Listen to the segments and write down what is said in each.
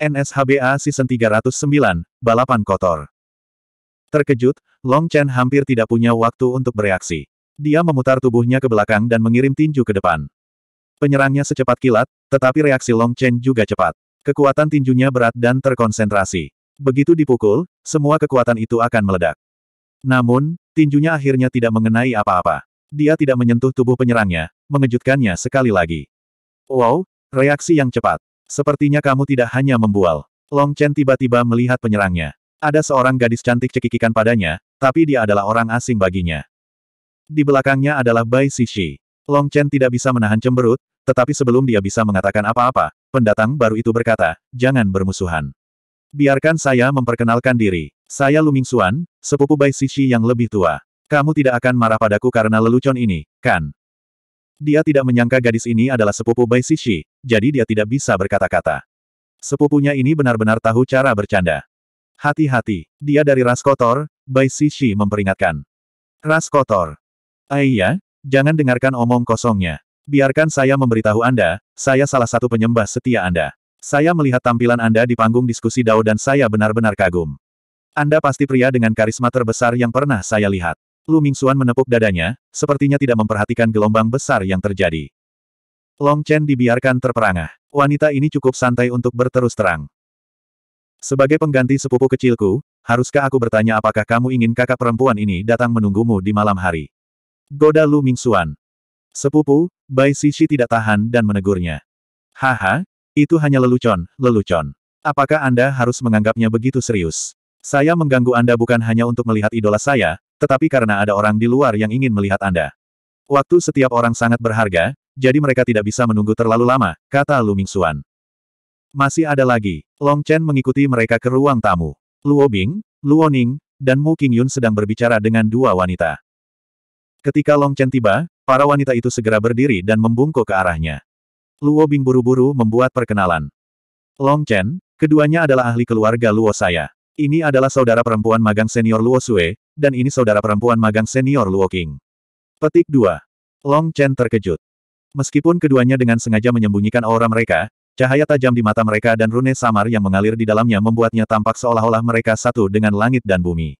NSHBA Season 309, Balapan Kotor. Terkejut, Long Chen hampir tidak punya waktu untuk bereaksi. Dia memutar tubuhnya ke belakang dan mengirim tinju ke depan. Penyerangnya secepat kilat, tetapi reaksi Long Chen juga cepat. Kekuatan tinjunya berat dan terkonsentrasi. Begitu dipukul, semua kekuatan itu akan meledak. Namun, tinjunya akhirnya tidak mengenai apa-apa. Dia tidak menyentuh tubuh penyerangnya, mengejutkannya sekali lagi. Wow, reaksi yang cepat. Sepertinya kamu tidak hanya membual. Long Chen tiba-tiba melihat penyerangnya. Ada seorang gadis cantik cekikikan padanya, tapi dia adalah orang asing baginya. Di belakangnya adalah Bai Sisi. Long Chen tidak bisa menahan cemberut, tetapi sebelum dia bisa mengatakan apa-apa, pendatang baru itu berkata, jangan bermusuhan. Biarkan saya memperkenalkan diri. Saya Luming Xuan, sepupu Bai Sisi yang lebih tua. Kamu tidak akan marah padaku karena lelucon ini, kan? Dia tidak menyangka gadis ini adalah sepupu Bai Sishi, jadi dia tidak bisa berkata-kata. Sepupunya ini benar-benar tahu cara bercanda. Hati-hati, dia dari ras kotor, Bai Sishi memperingatkan. Ras kotor. Aiyah, eh jangan dengarkan omong kosongnya. Biarkan saya memberitahu Anda, saya salah satu penyembah setia Anda. Saya melihat tampilan Anda di panggung diskusi Dao dan saya benar-benar kagum. Anda pasti pria dengan karisma terbesar yang pernah saya lihat. Lu Mingxuan menepuk dadanya, sepertinya tidak memperhatikan gelombang besar yang terjadi. Long Chen dibiarkan terperangah. Wanita ini cukup santai untuk berterus terang. Sebagai pengganti sepupu kecilku, haruskah aku bertanya apakah kamu ingin kakak perempuan ini datang menunggumu di malam hari? Goda Lu Mingxuan. Sepupu, Bai Sisi tidak tahan dan menegurnya. Haha, itu hanya lelucon, lelucon. Apakah Anda harus menganggapnya begitu serius? Saya mengganggu Anda bukan hanya untuk melihat idola saya, tetapi karena ada orang di luar yang ingin melihat Anda. Waktu setiap orang sangat berharga, jadi mereka tidak bisa menunggu terlalu lama, kata Lu Mingxuan. Masih ada lagi. Long Chen mengikuti mereka ke ruang tamu. Luo Bing, Luo Ning, dan Mu Qingyun sedang berbicara dengan dua wanita. Ketika Long Chen tiba, para wanita itu segera berdiri dan membungkuk ke arahnya. Luo Bing buru-buru membuat perkenalan. Long Chen, keduanya adalah ahli keluarga Luo saya. Ini adalah saudara perempuan magang senior Luo Sue, dan ini saudara perempuan magang senior Luo King. Petik 2. Long Chen terkejut. Meskipun keduanya dengan sengaja menyembunyikan aura mereka, cahaya tajam di mata mereka dan rune samar yang mengalir di dalamnya membuatnya tampak seolah-olah mereka satu dengan langit dan bumi.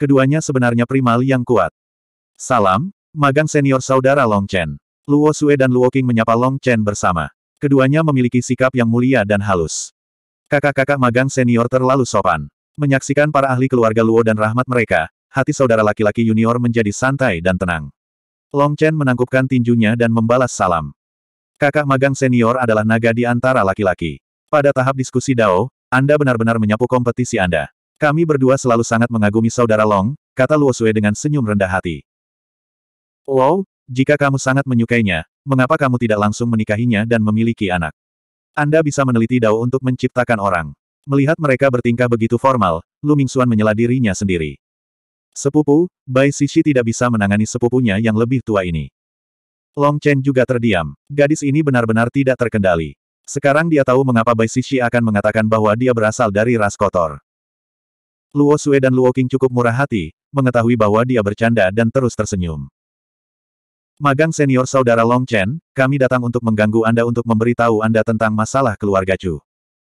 Keduanya sebenarnya primal yang kuat. Salam, magang senior saudara Long Chen. Luo Sue dan Luo King menyapa Long Chen bersama. Keduanya memiliki sikap yang mulia dan halus. Kakak-kakak magang senior terlalu sopan. Menyaksikan para ahli keluarga Luo dan rahmat mereka, hati saudara laki-laki junior menjadi santai dan tenang. Long Chen menangkupkan tinjunya dan membalas salam. Kakak magang senior adalah naga di antara laki-laki. Pada tahap diskusi Dao, Anda benar-benar menyapu kompetisi Anda. Kami berdua selalu sangat mengagumi saudara Long, kata Luo Sui dengan senyum rendah hati. Wow, jika kamu sangat menyukainya, mengapa kamu tidak langsung menikahinya dan memiliki anak? Anda bisa meneliti Dao untuk menciptakan orang. Melihat mereka bertingkah begitu formal, Lu Mingxuan menyela dirinya sendiri. Sepupu, Bai Sishi tidak bisa menangani sepupunya yang lebih tua ini. Long Chen juga terdiam. Gadis ini benar-benar tidak terkendali. Sekarang dia tahu mengapa Bai Sishi akan mengatakan bahwa dia berasal dari ras kotor. Luo Sue dan Luo King cukup murah hati, mengetahui bahwa dia bercanda dan terus tersenyum. Magang senior saudara Long Chen, kami datang untuk mengganggu Anda untuk memberitahu Anda tentang masalah keluarga Chu.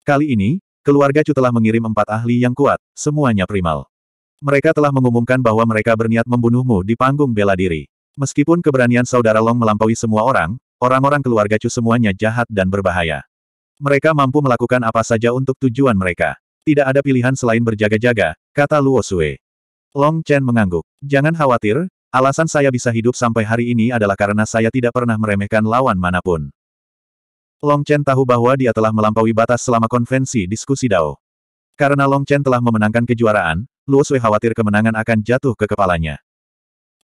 Kali ini, keluarga Chu telah mengirim empat ahli yang kuat, semuanya primal. Mereka telah mengumumkan bahwa mereka berniat membunuhmu di panggung bela diri. Meskipun keberanian saudara Long melampaui semua orang, orang-orang keluarga Chu semuanya jahat dan berbahaya. Mereka mampu melakukan apa saja untuk tujuan mereka. Tidak ada pilihan selain berjaga-jaga, kata Luo Sui. Long Chen mengangguk. Jangan khawatir, alasan saya bisa hidup sampai hari ini adalah karena saya tidak pernah meremehkan lawan manapun. Long Chen tahu bahwa dia telah melampaui batas selama konvensi diskusi Dao. Karena Long Chen telah memenangkan kejuaraan, Luo Sui khawatir kemenangan akan jatuh ke kepalanya.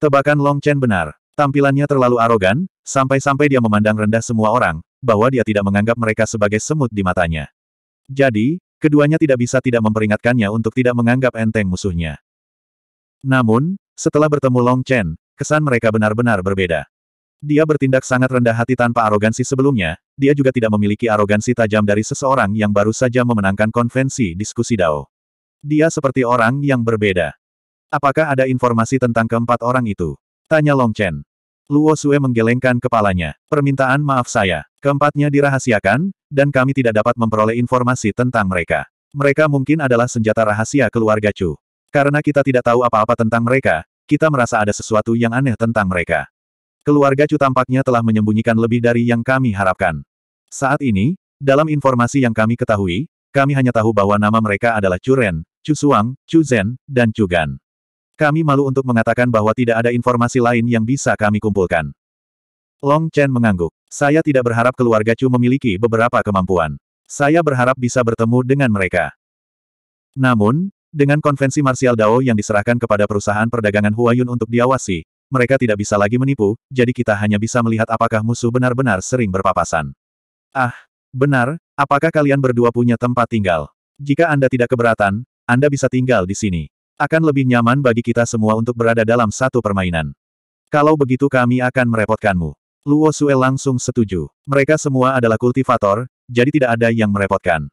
Tebakan Long Chen benar. Tampilannya terlalu arogan, sampai-sampai dia memandang rendah semua orang, bahwa dia tidak menganggap mereka sebagai semut di matanya. Jadi, keduanya tidak bisa tidak memperingatkannya untuk tidak menganggap enteng musuhnya. Namun, setelah bertemu Long Chen, kesan mereka benar-benar berbeda. Dia bertindak sangat rendah hati tanpa arogansi sebelumnya, dia juga tidak memiliki arogansi tajam dari seseorang yang baru saja memenangkan konvensi diskusi Dao. Dia seperti orang yang berbeda. Apakah ada informasi tentang keempat orang itu? Tanya Long Chen. Luo Sue menggelengkan kepalanya. Permintaan maaf saya. Keempatnya dirahasiakan, dan kami tidak dapat memperoleh informasi tentang mereka. Mereka mungkin adalah senjata rahasia keluarga Chu. Karena kita tidak tahu apa-apa tentang mereka, kita merasa ada sesuatu yang aneh tentang mereka. Keluarga Chu tampaknya telah menyembunyikan lebih dari yang kami harapkan. Saat ini, dalam informasi yang kami ketahui, kami hanya tahu bahwa nama mereka adalah Ren. Chu Suang, Chu Zhen, dan Chu Gan. Kami malu untuk mengatakan bahwa tidak ada informasi lain yang bisa kami kumpulkan. Long Chen mengangguk. Saya tidak berharap keluarga Chu memiliki beberapa kemampuan. Saya berharap bisa bertemu dengan mereka. Namun, dengan konvensi martial Dao yang diserahkan kepada perusahaan perdagangan Huayun untuk diawasi, mereka tidak bisa lagi menipu, jadi kita hanya bisa melihat apakah musuh benar-benar sering berpapasan. Ah, benar, apakah kalian berdua punya tempat tinggal? Jika Anda tidak keberatan, anda bisa tinggal di sini. Akan lebih nyaman bagi kita semua untuk berada dalam satu permainan. Kalau begitu kami akan merepotkanmu. Luo Sue langsung setuju. Mereka semua adalah kultivator, jadi tidak ada yang merepotkan.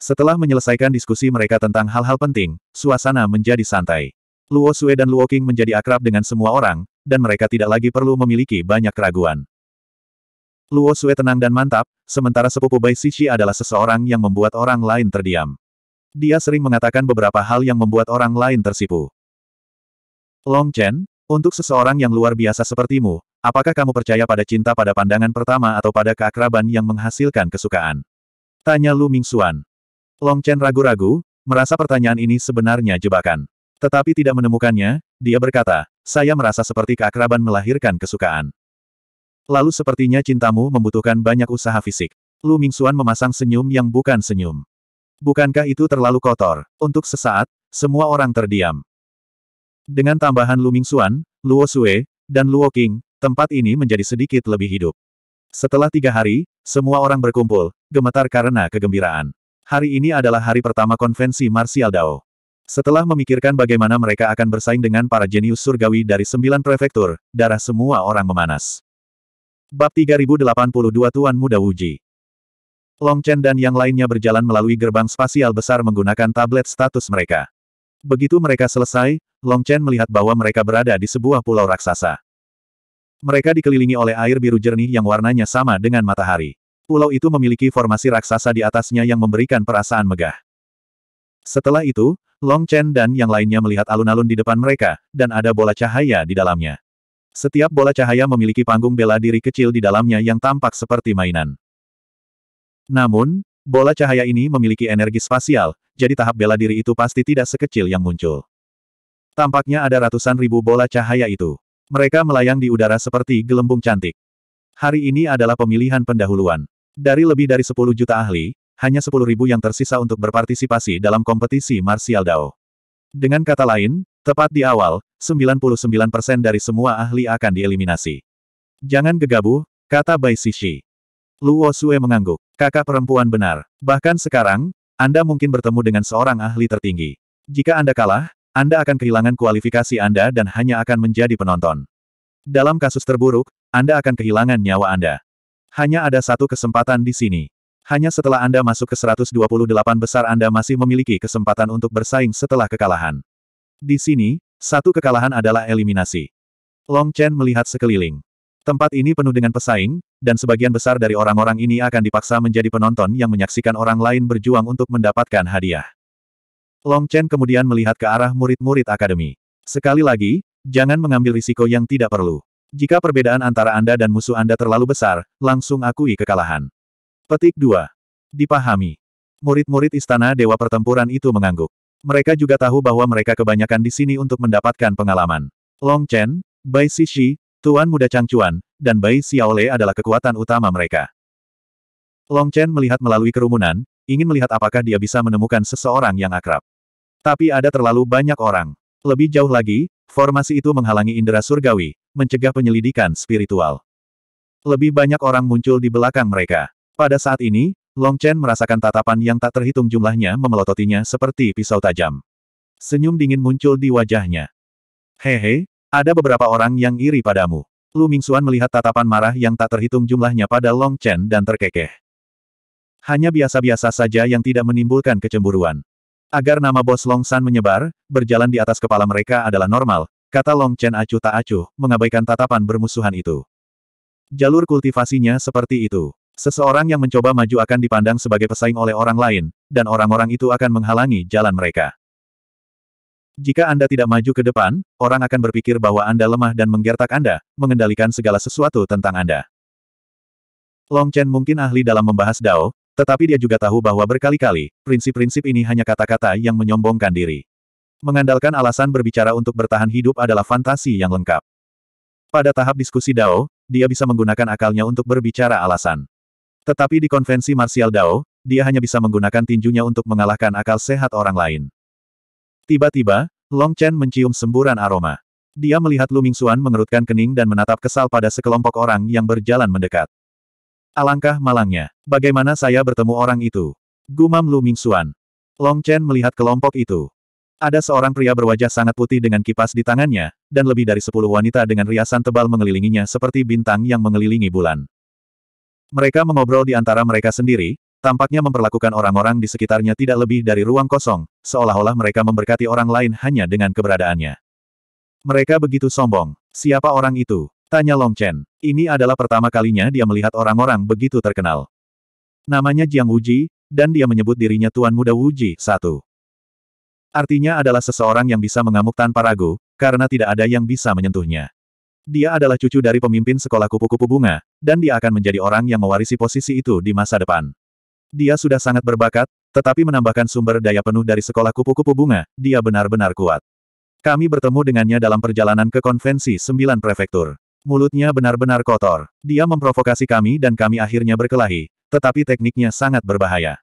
Setelah menyelesaikan diskusi mereka tentang hal-hal penting, suasana menjadi santai. Luo Sue dan Luo King menjadi akrab dengan semua orang, dan mereka tidak lagi perlu memiliki banyak keraguan. Luo Sue tenang dan mantap, sementara sepupu Bai Sisi adalah seseorang yang membuat orang lain terdiam. Dia sering mengatakan beberapa hal yang membuat orang lain tersipu. Long Chen, untuk seseorang yang luar biasa sepertimu, apakah kamu percaya pada cinta pada pandangan pertama atau pada keakraban yang menghasilkan kesukaan? Tanya Lu Mingxuan. Long Chen ragu-ragu, merasa pertanyaan ini sebenarnya jebakan. Tetapi tidak menemukannya, dia berkata, saya merasa seperti keakraban melahirkan kesukaan. Lalu sepertinya cintamu membutuhkan banyak usaha fisik. Lu Mingxuan memasang senyum yang bukan senyum. Bukankah itu terlalu kotor? Untuk sesaat, semua orang terdiam. Dengan tambahan Luming Xuan, Luo Sue, dan Luo King, tempat ini menjadi sedikit lebih hidup. Setelah tiga hari, semua orang berkumpul, gemetar karena kegembiraan. Hari ini adalah hari pertama konvensi Martial Dao. Setelah memikirkan bagaimana mereka akan bersaing dengan para jenius surgawi dari sembilan prefektur, darah semua orang memanas. Bab 3082 Tuan Muda Wuji Long Chen dan yang lainnya berjalan melalui gerbang spasial besar menggunakan tablet status mereka. Begitu mereka selesai, Long Chen melihat bahwa mereka berada di sebuah pulau raksasa. Mereka dikelilingi oleh air biru jernih yang warnanya sama dengan matahari. Pulau itu memiliki formasi raksasa di atasnya yang memberikan perasaan megah. Setelah itu, Long Chen dan yang lainnya melihat alun-alun di depan mereka, dan ada bola cahaya di dalamnya. Setiap bola cahaya memiliki panggung bela diri kecil di dalamnya yang tampak seperti mainan. Namun, bola cahaya ini memiliki energi spasial, jadi tahap bela diri itu pasti tidak sekecil yang muncul. Tampaknya ada ratusan ribu bola cahaya itu. Mereka melayang di udara seperti gelembung cantik. Hari ini adalah pemilihan pendahuluan. Dari lebih dari 10 juta ahli, hanya 10 ribu yang tersisa untuk berpartisipasi dalam kompetisi Martial Dao. Dengan kata lain, tepat di awal, 99% dari semua ahli akan dieliminasi. Jangan gegabah, kata Bai Sishi. Luo Sue mengangguk. Kakak perempuan benar. Bahkan sekarang, Anda mungkin bertemu dengan seorang ahli tertinggi. Jika Anda kalah, Anda akan kehilangan kualifikasi Anda dan hanya akan menjadi penonton. Dalam kasus terburuk, Anda akan kehilangan nyawa Anda. Hanya ada satu kesempatan di sini. Hanya setelah Anda masuk ke 128 besar Anda masih memiliki kesempatan untuk bersaing setelah kekalahan. Di sini, satu kekalahan adalah eliminasi. Long Chen melihat sekeliling. Tempat ini penuh dengan pesaing, dan sebagian besar dari orang-orang ini akan dipaksa menjadi penonton yang menyaksikan orang lain berjuang untuk mendapatkan hadiah. Long Chen kemudian melihat ke arah murid-murid akademi. Sekali lagi, jangan mengambil risiko yang tidak perlu. Jika perbedaan antara Anda dan musuh Anda terlalu besar, langsung akui kekalahan. Petik 2. Dipahami. Murid-murid istana Dewa Pertempuran itu mengangguk. Mereka juga tahu bahwa mereka kebanyakan di sini untuk mendapatkan pengalaman. Long Chen, Bai Xixi, Tuan Muda Changchuan dan Bai Xiaole adalah kekuatan utama mereka. Long Chen melihat melalui kerumunan, ingin melihat apakah dia bisa menemukan seseorang yang akrab. Tapi ada terlalu banyak orang. Lebih jauh lagi, formasi itu menghalangi indera surgawi, mencegah penyelidikan spiritual. Lebih banyak orang muncul di belakang mereka. Pada saat ini, Long Chen merasakan tatapan yang tak terhitung jumlahnya memelototinya seperti pisau tajam. Senyum dingin muncul di wajahnya. Hehe, he, ada beberapa orang yang iri padamu. Lu Mingxuan melihat tatapan marah yang tak terhitung jumlahnya pada Long Chen dan terkekeh. Hanya biasa-biasa saja yang tidak menimbulkan kecemburuan. Agar nama bos Long San menyebar, berjalan di atas kepala mereka adalah normal, kata Long Chen acuh tak acuh, mengabaikan tatapan bermusuhan itu. Jalur kultivasinya seperti itu. Seseorang yang mencoba maju akan dipandang sebagai pesaing oleh orang lain, dan orang-orang itu akan menghalangi jalan mereka. Jika Anda tidak maju ke depan, orang akan berpikir bahwa Anda lemah dan menggertak Anda, mengendalikan segala sesuatu tentang Anda. Long Chen mungkin ahli dalam membahas Dao, tetapi dia juga tahu bahwa berkali-kali, prinsip-prinsip ini hanya kata-kata yang menyombongkan diri. Mengandalkan alasan berbicara untuk bertahan hidup adalah fantasi yang lengkap. Pada tahap diskusi Dao, dia bisa menggunakan akalnya untuk berbicara alasan. Tetapi di konvensi martial Dao, dia hanya bisa menggunakan tinjunya untuk mengalahkan akal sehat orang lain. Tiba-tiba, Long Chen mencium semburan aroma. Dia melihat Lu Mingxuan mengerutkan kening dan menatap kesal pada sekelompok orang yang berjalan mendekat. Alangkah malangnya, bagaimana saya bertemu orang itu? Gumam Lu Mingxuan. Long Chen melihat kelompok itu. Ada seorang pria berwajah sangat putih dengan kipas di tangannya, dan lebih dari sepuluh wanita dengan riasan tebal mengelilinginya seperti bintang yang mengelilingi bulan. Mereka mengobrol di antara mereka sendiri, Tampaknya memperlakukan orang-orang di sekitarnya tidak lebih dari ruang kosong, seolah-olah mereka memberkati orang lain hanya dengan keberadaannya. Mereka begitu sombong. Siapa orang itu? Tanya Long Chen. Ini adalah pertama kalinya dia melihat orang-orang begitu terkenal. Namanya Jiang Wuji, dan dia menyebut dirinya Tuan Muda Wuji satu. Artinya adalah seseorang yang bisa mengamuk tanpa ragu, karena tidak ada yang bisa menyentuhnya. Dia adalah cucu dari pemimpin sekolah kupu-kupu bunga, dan dia akan menjadi orang yang mewarisi posisi itu di masa depan. Dia sudah sangat berbakat, tetapi menambahkan sumber daya penuh dari sekolah kupu-kupu bunga, dia benar-benar kuat. Kami bertemu dengannya dalam perjalanan ke konvensi sembilan prefektur. Mulutnya benar-benar kotor. Dia memprovokasi kami dan kami akhirnya berkelahi, tetapi tekniknya sangat berbahaya.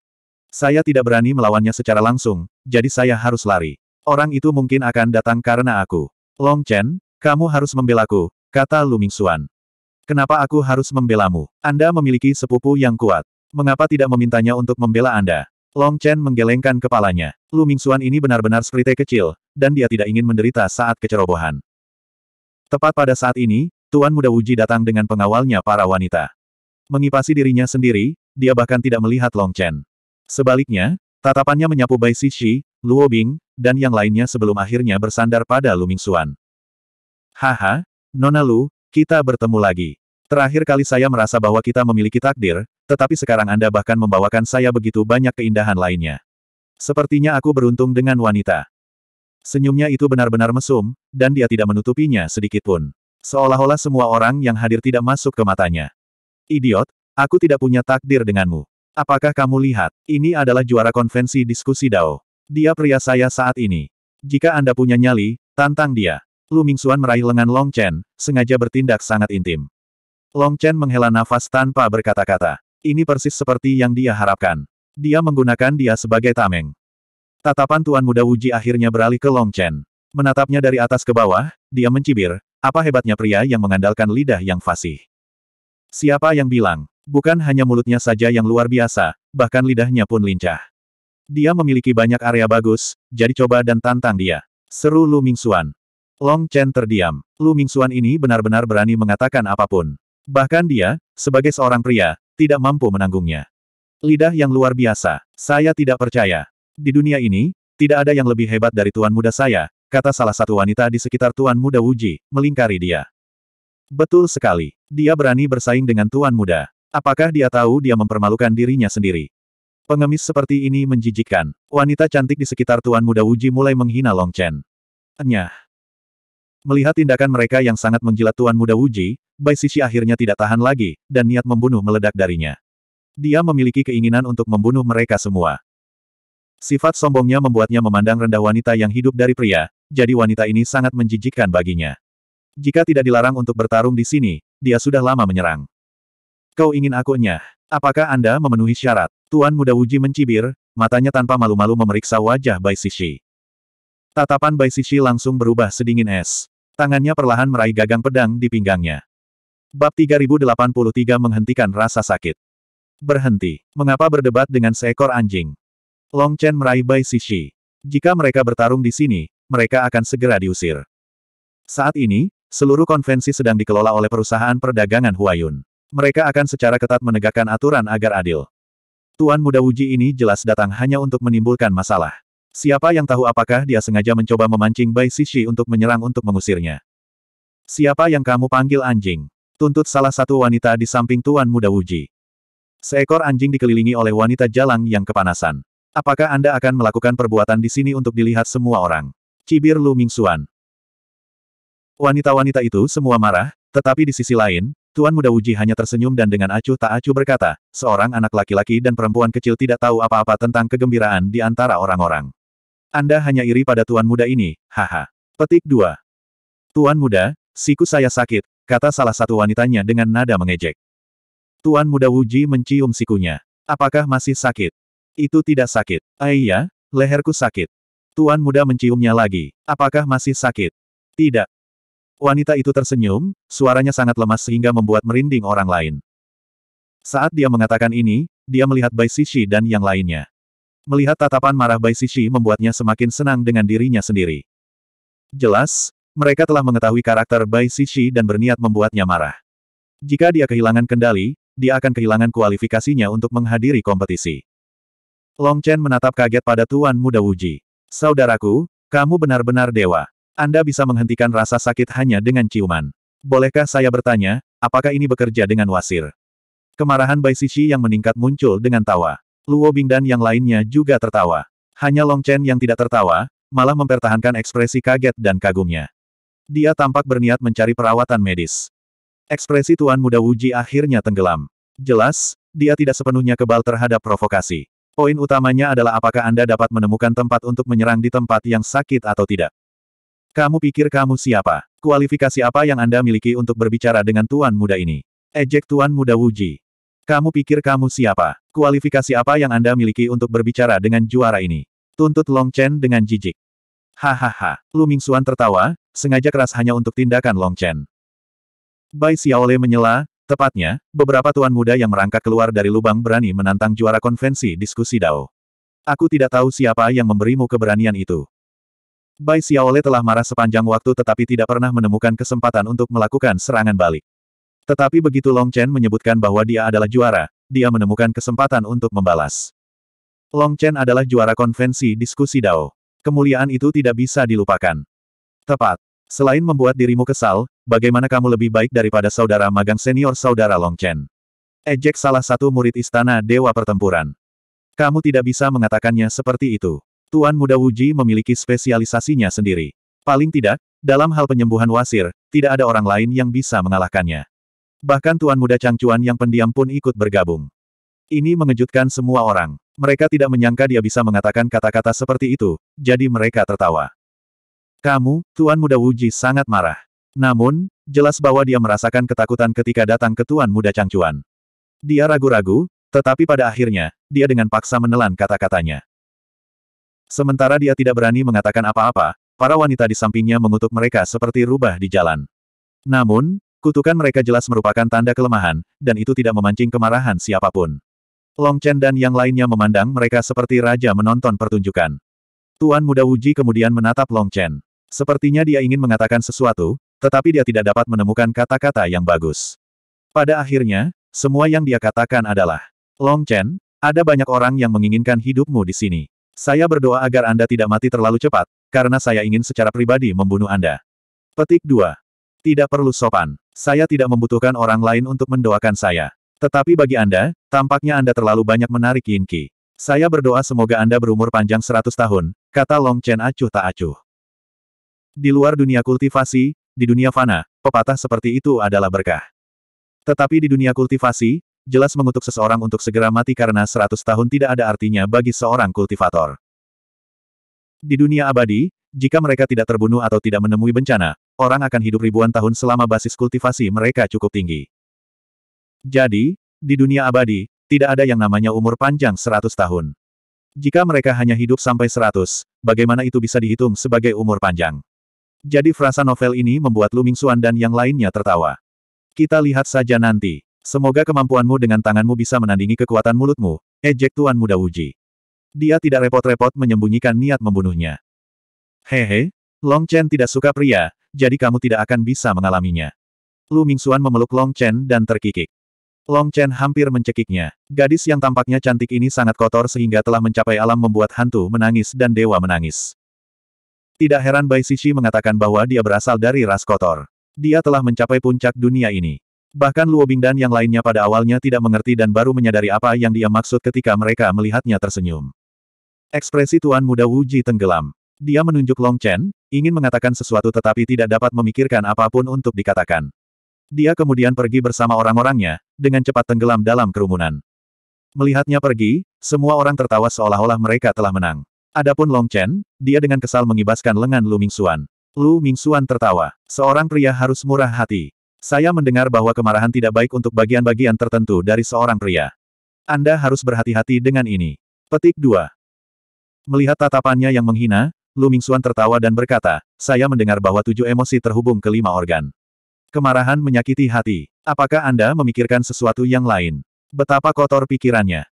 Saya tidak berani melawannya secara langsung, jadi saya harus lari. Orang itu mungkin akan datang karena aku. Long Chen, kamu harus membelaku, kata Ming Xuan. Kenapa aku harus membelamu? Anda memiliki sepupu yang kuat. Mengapa tidak memintanya untuk membela Anda? Long Chen menggelengkan kepalanya. Lu Mingxuan ini benar-benar seperti kecil, dan dia tidak ingin menderita saat kecerobohan. Tepat pada saat ini, Tuan Muda Wuji datang dengan pengawalnya para wanita. Mengipasi dirinya sendiri, dia bahkan tidak melihat Long Chen. Sebaliknya, tatapannya menyapu Bai Xixi, Luo Bing, dan yang lainnya sebelum akhirnya bersandar pada Lu Mingxuan. Haha, Nona Lu, kita bertemu lagi. Terakhir kali saya merasa bahwa kita memiliki takdir, tetapi sekarang Anda bahkan membawakan saya begitu banyak keindahan lainnya. Sepertinya aku beruntung dengan wanita. Senyumnya itu benar-benar mesum, dan dia tidak menutupinya sedikitpun. Seolah-olah semua orang yang hadir tidak masuk ke matanya. Idiot, aku tidak punya takdir denganmu. Apakah kamu lihat, ini adalah juara konvensi diskusi Dao. Dia pria saya saat ini. Jika Anda punya nyali, tantang dia. Lu Mingxuan meraih lengan Long Chen, sengaja bertindak sangat intim. Long Chen menghela nafas tanpa berkata-kata. Ini persis seperti yang dia harapkan. Dia menggunakan dia sebagai tameng. Tatapan Tuan Muda Wuji akhirnya beralih ke Long Chen. Menatapnya dari atas ke bawah, dia mencibir, apa hebatnya pria yang mengandalkan lidah yang fasih. Siapa yang bilang, bukan hanya mulutnya saja yang luar biasa, bahkan lidahnya pun lincah. Dia memiliki banyak area bagus, jadi coba dan tantang dia. Seru Lu Mingxuan. Long Chen terdiam. Lu Mingxuan ini benar-benar berani mengatakan apapun. Bahkan dia, sebagai seorang pria, tidak mampu menanggungnya. Lidah yang luar biasa, saya tidak percaya. Di dunia ini, tidak ada yang lebih hebat dari tuan muda saya, kata salah satu wanita di sekitar tuan muda Wuji, melingkari dia. Betul sekali, dia berani bersaing dengan tuan muda. Apakah dia tahu dia mempermalukan dirinya sendiri? Pengemis seperti ini menjijikkan. Wanita cantik di sekitar tuan muda Wuji mulai menghina Long Chen. Enyah. Melihat tindakan mereka yang sangat menjilat Tuan Muda Wuji, Bai Sisi akhirnya tidak tahan lagi, dan niat membunuh meledak darinya. Dia memiliki keinginan untuk membunuh mereka semua. Sifat sombongnya membuatnya memandang rendah wanita yang hidup dari pria, jadi wanita ini sangat menjijikkan baginya. Jika tidak dilarang untuk bertarung di sini, dia sudah lama menyerang. Kau ingin aku nyah? Apakah Anda memenuhi syarat? Tuan Muda Wuji mencibir, matanya tanpa malu-malu memeriksa wajah Bai Sisi. Tatapan Bai Sishi langsung berubah sedingin es. Tangannya perlahan meraih gagang pedang di pinggangnya. Bab 3083 menghentikan rasa sakit. Berhenti. Mengapa berdebat dengan seekor anjing? Long Chen meraih Bai Sishi. Jika mereka bertarung di sini, mereka akan segera diusir. Saat ini, seluruh konvensi sedang dikelola oleh perusahaan perdagangan Huayun. Mereka akan secara ketat menegakkan aturan agar adil. Tuan muda Wuji ini jelas datang hanya untuk menimbulkan masalah. Siapa yang tahu apakah dia sengaja mencoba memancing Bai Sishi untuk menyerang untuk mengusirnya. Siapa yang kamu panggil anjing? Tuntut salah satu wanita di samping Tuan Muda Wuji. Seekor anjing dikelilingi oleh wanita jalang yang kepanasan. Apakah Anda akan melakukan perbuatan di sini untuk dilihat semua orang? Cibir Lu Mingxuan. Wanita-wanita itu semua marah, tetapi di sisi lain, Tuan Muda Wuji hanya tersenyum dan dengan acuh tak acuh berkata, seorang anak laki-laki dan perempuan kecil tidak tahu apa-apa tentang kegembiraan di antara orang-orang. Anda hanya iri pada tuan muda ini, haha. Petik 2. Tuan muda, siku saya sakit, kata salah satu wanitanya dengan nada mengejek. Tuan muda Wuji mencium sikunya. Apakah masih sakit? Itu tidak sakit. Aiya, eh leherku sakit. Tuan muda menciumnya lagi. Apakah masih sakit? Tidak. Wanita itu tersenyum, suaranya sangat lemas sehingga membuat merinding orang lain. Saat dia mengatakan ini, dia melihat Bai Sishi dan yang lainnya. Melihat tatapan marah Bai Sishi membuatnya semakin senang dengan dirinya sendiri. Jelas, mereka telah mengetahui karakter Bai Sishi dan berniat membuatnya marah. Jika dia kehilangan kendali, dia akan kehilangan kualifikasinya untuk menghadiri kompetisi. Long Chen menatap kaget pada Tuan Muda Wuji. Saudaraku, kamu benar-benar dewa. Anda bisa menghentikan rasa sakit hanya dengan ciuman. Bolehkah saya bertanya, apakah ini bekerja dengan wasir? Kemarahan Bai Sishi yang meningkat muncul dengan tawa. Luo Bing dan yang lainnya juga tertawa. Hanya Long Chen yang tidak tertawa, malah mempertahankan ekspresi kaget dan kagumnya. Dia tampak berniat mencari perawatan medis. Ekspresi Tuan Muda Wuji akhirnya tenggelam. Jelas, dia tidak sepenuhnya kebal terhadap provokasi. Poin utamanya adalah apakah Anda dapat menemukan tempat untuk menyerang di tempat yang sakit atau tidak. Kamu pikir kamu siapa? Kualifikasi apa yang Anda miliki untuk berbicara dengan Tuan Muda ini? Ejek Tuan Muda Wuji. Kamu pikir kamu siapa? Kualifikasi apa yang Anda miliki untuk berbicara dengan juara ini? Tuntut Long Chen dengan jijik. Hahaha, Lu Mingxuan tertawa, sengaja keras hanya untuk tindakan Long Chen. Bai Xiaole menyela, tepatnya, beberapa tuan muda yang merangkak keluar dari lubang berani menantang juara konvensi diskusi Dao. Aku tidak tahu siapa yang memberimu keberanian itu. Bai Xiaole telah marah sepanjang waktu tetapi tidak pernah menemukan kesempatan untuk melakukan serangan balik. Tetapi begitu Long Chen menyebutkan bahwa dia adalah juara, dia menemukan kesempatan untuk membalas. Long Chen adalah juara konvensi diskusi Dao. Kemuliaan itu tidak bisa dilupakan. Tepat. Selain membuat dirimu kesal, bagaimana kamu lebih baik daripada saudara magang senior saudara Long Chen? Ejek salah satu murid istana Dewa Pertempuran. Kamu tidak bisa mengatakannya seperti itu. Tuan Muda Wuji memiliki spesialisasinya sendiri. Paling tidak, dalam hal penyembuhan wasir, tidak ada orang lain yang bisa mengalahkannya. Bahkan tuan muda Changchuan yang pendiam pun ikut bergabung. Ini mengejutkan semua orang. Mereka tidak menyangka dia bisa mengatakan kata-kata seperti itu, jadi mereka tertawa. Kamu, Tuan Muda Wuji sangat marah. Namun, jelas bahwa dia merasakan ketakutan ketika datang ke Tuan Muda Changchuan. Dia ragu-ragu, tetapi pada akhirnya, dia dengan paksa menelan kata-katanya. Sementara dia tidak berani mengatakan apa-apa, para wanita di sampingnya mengutuk mereka seperti rubah di jalan. Namun, Kutukan mereka jelas merupakan tanda kelemahan, dan itu tidak memancing kemarahan siapapun. Long Chen dan yang lainnya memandang mereka seperti raja menonton pertunjukan. Tuan muda Wuji kemudian menatap Long Chen. Sepertinya dia ingin mengatakan sesuatu, tetapi dia tidak dapat menemukan kata-kata yang bagus. Pada akhirnya, semua yang dia katakan adalah, Long Chen, ada banyak orang yang menginginkan hidupmu di sini. Saya berdoa agar Anda tidak mati terlalu cepat, karena saya ingin secara pribadi membunuh Anda. Petik 2. Tidak perlu sopan. Saya tidak membutuhkan orang lain untuk mendoakan saya. Tetapi bagi Anda, tampaknya Anda terlalu banyak menarik Yin Saya berdoa semoga Anda berumur panjang 100 tahun, kata Long Chen acuh tak acuh. Di luar dunia kultivasi, di dunia fana, pepatah seperti itu adalah berkah. Tetapi di dunia kultivasi, jelas mengutuk seseorang untuk segera mati karena 100 tahun tidak ada artinya bagi seorang kultivator. Di dunia abadi, jika mereka tidak terbunuh atau tidak menemui bencana, orang akan hidup ribuan tahun selama basis kultivasi mereka cukup tinggi. Jadi, di dunia abadi, tidak ada yang namanya umur panjang 100 tahun. Jika mereka hanya hidup sampai 100, bagaimana itu bisa dihitung sebagai umur panjang? Jadi frasa novel ini membuat Lu Xuan dan yang lainnya tertawa. Kita lihat saja nanti. Semoga kemampuanmu dengan tanganmu bisa menandingi kekuatan mulutmu, ejek Tuan Muda Wuji. Dia tidak repot-repot menyembunyikan niat membunuhnya. Hehe, Long Chen tidak suka pria, jadi kamu tidak akan bisa mengalaminya. Lu Mingxuan memeluk Long Chen dan terkikik. Long Chen hampir mencekiknya. Gadis yang tampaknya cantik ini sangat kotor sehingga telah mencapai alam membuat hantu menangis dan dewa menangis. Tidak heran Bai Sisi mengatakan bahwa dia berasal dari ras kotor. Dia telah mencapai puncak dunia ini. Bahkan Luo Bing dan yang lainnya pada awalnya tidak mengerti dan baru menyadari apa yang dia maksud ketika mereka melihatnya tersenyum. Ekspresi Tuan Muda Wuji tenggelam. Dia menunjuk Long Chen, ingin mengatakan sesuatu tetapi tidak dapat memikirkan apapun untuk dikatakan. Dia kemudian pergi bersama orang-orangnya, dengan cepat tenggelam dalam kerumunan. Melihatnya pergi, semua orang tertawa seolah-olah mereka telah menang. Adapun Long Chen, dia dengan kesal mengibaskan lengan Lu Mingxuan. Lu Mingxuan tertawa. Seorang pria harus murah hati. Saya mendengar bahwa kemarahan tidak baik untuk bagian-bagian tertentu dari seorang pria. Anda harus berhati-hati dengan ini. Petik 2. Melihat tatapannya yang menghina, Lu Mingxuan tertawa dan berkata, saya mendengar bahwa tujuh emosi terhubung ke lima organ. Kemarahan menyakiti hati. Apakah Anda memikirkan sesuatu yang lain? Betapa kotor pikirannya.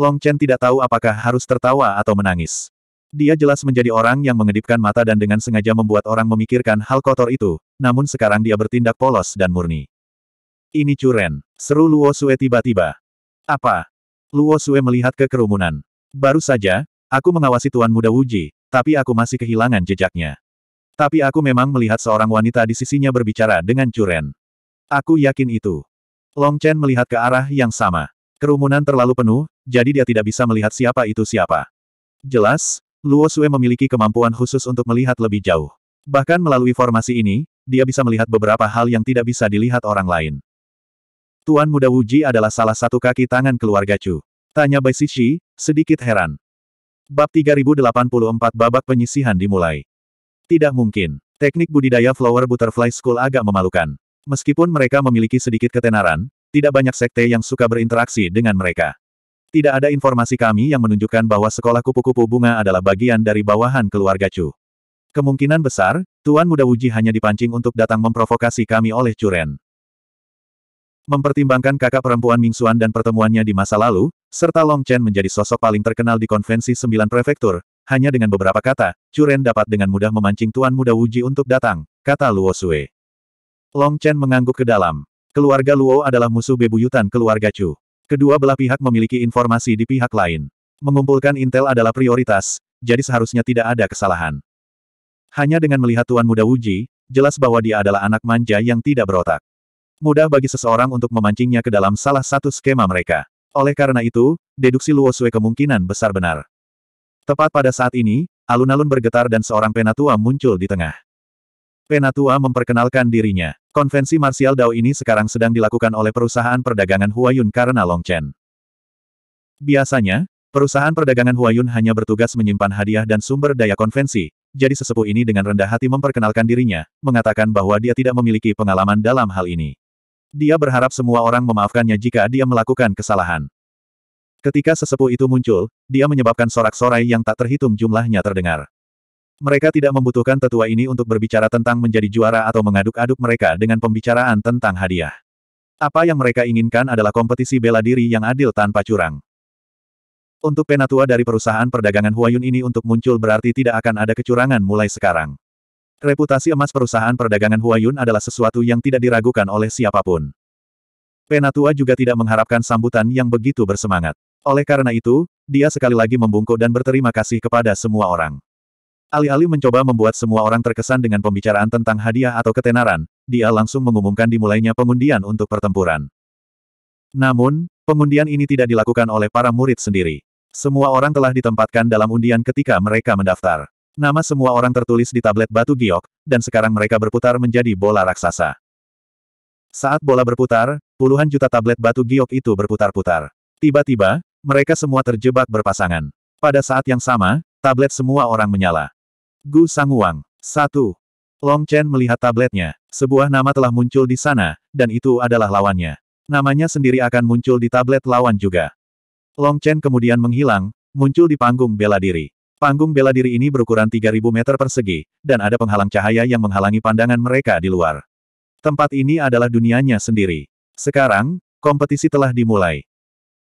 Long Chen tidak tahu apakah harus tertawa atau menangis. Dia jelas menjadi orang yang mengedipkan mata dan dengan sengaja membuat orang memikirkan hal kotor itu, namun sekarang dia bertindak polos dan murni. Ini curen, seru Luo Sue tiba-tiba. Apa? Luo Sue melihat ke kerumunan. Baru saja, aku mengawasi Tuan Muda Wuji, tapi aku masih kehilangan jejaknya. Tapi aku memang melihat seorang wanita di sisinya berbicara dengan Curen. Aku yakin itu. Long Chen melihat ke arah yang sama. Kerumunan terlalu penuh, jadi dia tidak bisa melihat siapa itu siapa. Jelas, Luo Sue memiliki kemampuan khusus untuk melihat lebih jauh. Bahkan melalui formasi ini, dia bisa melihat beberapa hal yang tidak bisa dilihat orang lain. Tuan Muda Wuji adalah salah satu kaki tangan keluarga Chu. Tanya Bai Sishi, sedikit heran. Bab 3084 babak penyisihan dimulai. Tidak mungkin. Teknik budidaya Flower Butterfly School agak memalukan. Meskipun mereka memiliki sedikit ketenaran, tidak banyak sekte yang suka berinteraksi dengan mereka. Tidak ada informasi kami yang menunjukkan bahwa sekolah kupu-kupu bunga adalah bagian dari bawahan keluarga Chu. Kemungkinan besar, Tuan Muda Wuji hanya dipancing untuk datang memprovokasi kami oleh Curen. Mempertimbangkan kakak perempuan Mingxuan dan pertemuannya di masa lalu, serta Long Chen menjadi sosok paling terkenal di konvensi sembilan prefektur, hanya dengan beberapa kata, Curen dapat dengan mudah memancing Tuan Muda Wuji untuk datang, kata Luo Sui. Long Chen mengangguk ke dalam. Keluarga Luo adalah musuh bebuyutan keluarga Chu. Kedua belah pihak memiliki informasi di pihak lain. Mengumpulkan intel adalah prioritas, jadi seharusnya tidak ada kesalahan. Hanya dengan melihat Tuan Muda Wuji, jelas bahwa dia adalah anak manja yang tidak berotak. Mudah bagi seseorang untuk memancingnya ke dalam salah satu skema mereka. Oleh karena itu, deduksi Luo Sui kemungkinan besar benar. Tepat pada saat ini, alun-alun bergetar dan seorang penatua muncul di tengah. Penatua memperkenalkan dirinya. Konvensi martial Dao ini sekarang sedang dilakukan oleh perusahaan perdagangan Huayun karena Long Chen. Biasanya, perusahaan perdagangan Huayun hanya bertugas menyimpan hadiah dan sumber daya konvensi, jadi sesepuh ini dengan rendah hati memperkenalkan dirinya, mengatakan bahwa dia tidak memiliki pengalaman dalam hal ini. Dia berharap semua orang memaafkannya jika dia melakukan kesalahan. Ketika sesepuh itu muncul, dia menyebabkan sorak-sorai yang tak terhitung jumlahnya terdengar. Mereka tidak membutuhkan tetua ini untuk berbicara tentang menjadi juara atau mengaduk-aduk mereka dengan pembicaraan tentang hadiah. Apa yang mereka inginkan adalah kompetisi bela diri yang adil tanpa curang. Untuk penatua dari perusahaan perdagangan Huayun ini untuk muncul berarti tidak akan ada kecurangan mulai sekarang. Reputasi emas perusahaan perdagangan Huayun adalah sesuatu yang tidak diragukan oleh siapapun. Penatua juga tidak mengharapkan sambutan yang begitu bersemangat. Oleh karena itu, dia sekali lagi membungkuk dan berterima kasih kepada semua orang. Alih-alih mencoba membuat semua orang terkesan dengan pembicaraan tentang hadiah atau ketenaran, dia langsung mengumumkan dimulainya pengundian untuk pertempuran. Namun, pengundian ini tidak dilakukan oleh para murid sendiri. Semua orang telah ditempatkan dalam undian ketika mereka mendaftar. Nama semua orang tertulis di tablet batu giok, dan sekarang mereka berputar menjadi bola raksasa. Saat bola berputar, puluhan juta tablet batu giok itu berputar-putar. Tiba-tiba, mereka semua terjebak berpasangan. Pada saat yang sama, tablet semua orang menyala. Gu Sanguang. satu. Long Chen melihat tabletnya. Sebuah nama telah muncul di sana, dan itu adalah lawannya. Namanya sendiri akan muncul di tablet lawan juga. Long Chen kemudian menghilang, muncul di panggung bela diri. Panggung bela diri ini berukuran 3.000 meter persegi, dan ada penghalang cahaya yang menghalangi pandangan mereka di luar. Tempat ini adalah dunianya sendiri. Sekarang, kompetisi telah dimulai.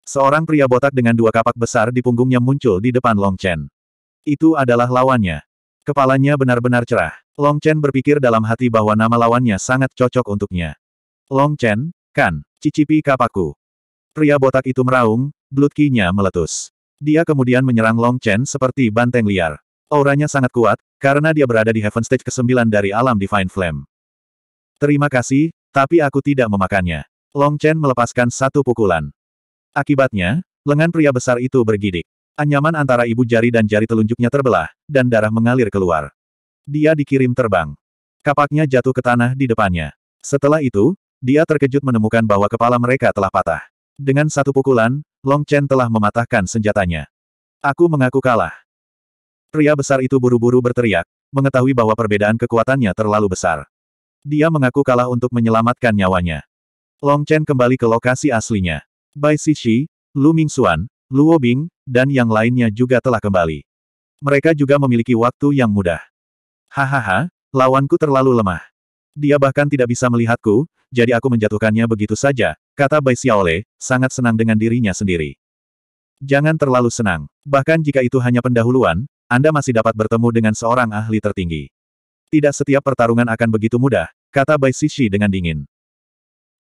Seorang pria botak dengan dua kapak besar di punggungnya muncul di depan Long Chen. Itu adalah lawannya. Kepalanya benar-benar cerah. Long Chen berpikir dalam hati bahwa nama lawannya sangat cocok untuknya. Long Chen, kan, cicipi kapakku. Pria botak itu meraung, blukinya meletus. Dia kemudian menyerang Long Chen seperti banteng liar. Auranya sangat kuat, karena dia berada di Heaven Stage ke-9 dari alam Divine Flame. Terima kasih, tapi aku tidak memakannya. Long Chen melepaskan satu pukulan. Akibatnya, lengan pria besar itu bergidik. Anyaman antara ibu jari dan jari telunjuknya terbelah, dan darah mengalir keluar. Dia dikirim terbang. Kapaknya jatuh ke tanah di depannya. Setelah itu, dia terkejut menemukan bahwa kepala mereka telah patah. Dengan satu pukulan, Long Chen telah mematahkan senjatanya. Aku mengaku kalah. Pria besar itu buru-buru berteriak, mengetahui bahwa perbedaan kekuatannya terlalu besar. Dia mengaku kalah untuk menyelamatkan nyawanya. Long Chen kembali ke lokasi aslinya. Bai Xixi, Lu Mingxuan, Luo Bing, dan yang lainnya juga telah kembali. Mereka juga memiliki waktu yang mudah. Hahaha, lawanku terlalu lemah. Dia bahkan tidak bisa melihatku, jadi aku menjatuhkannya begitu saja, Kata Bai Xiaole, sangat senang dengan dirinya sendiri. Jangan terlalu senang. Bahkan jika itu hanya pendahuluan, Anda masih dapat bertemu dengan seorang ahli tertinggi. Tidak setiap pertarungan akan begitu mudah, kata Bai Xixi dengan dingin.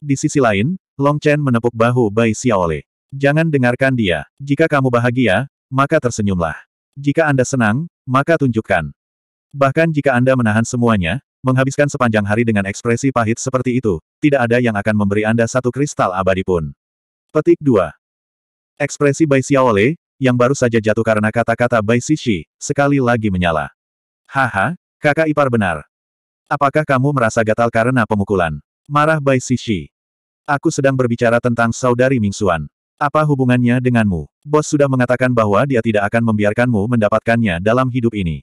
Di sisi lain, Long Chen menepuk bahu Bai Xiaole. Jangan dengarkan dia. Jika kamu bahagia, maka tersenyumlah. Jika Anda senang, maka tunjukkan. Bahkan jika Anda menahan semuanya, Menghabiskan sepanjang hari dengan ekspresi pahit seperti itu, tidak ada yang akan memberi Anda satu kristal abadi pun. Petik 2. Ekspresi Bai Xiaole, yang baru saja jatuh karena kata-kata Bai Shishi, sekali lagi menyala. Haha, kakak ipar benar. Apakah kamu merasa gatal karena pemukulan? Marah Bai Shishi. Aku sedang berbicara tentang saudari Mingxuan. Apa hubungannya denganmu? Bos sudah mengatakan bahwa dia tidak akan membiarkanmu mendapatkannya dalam hidup ini.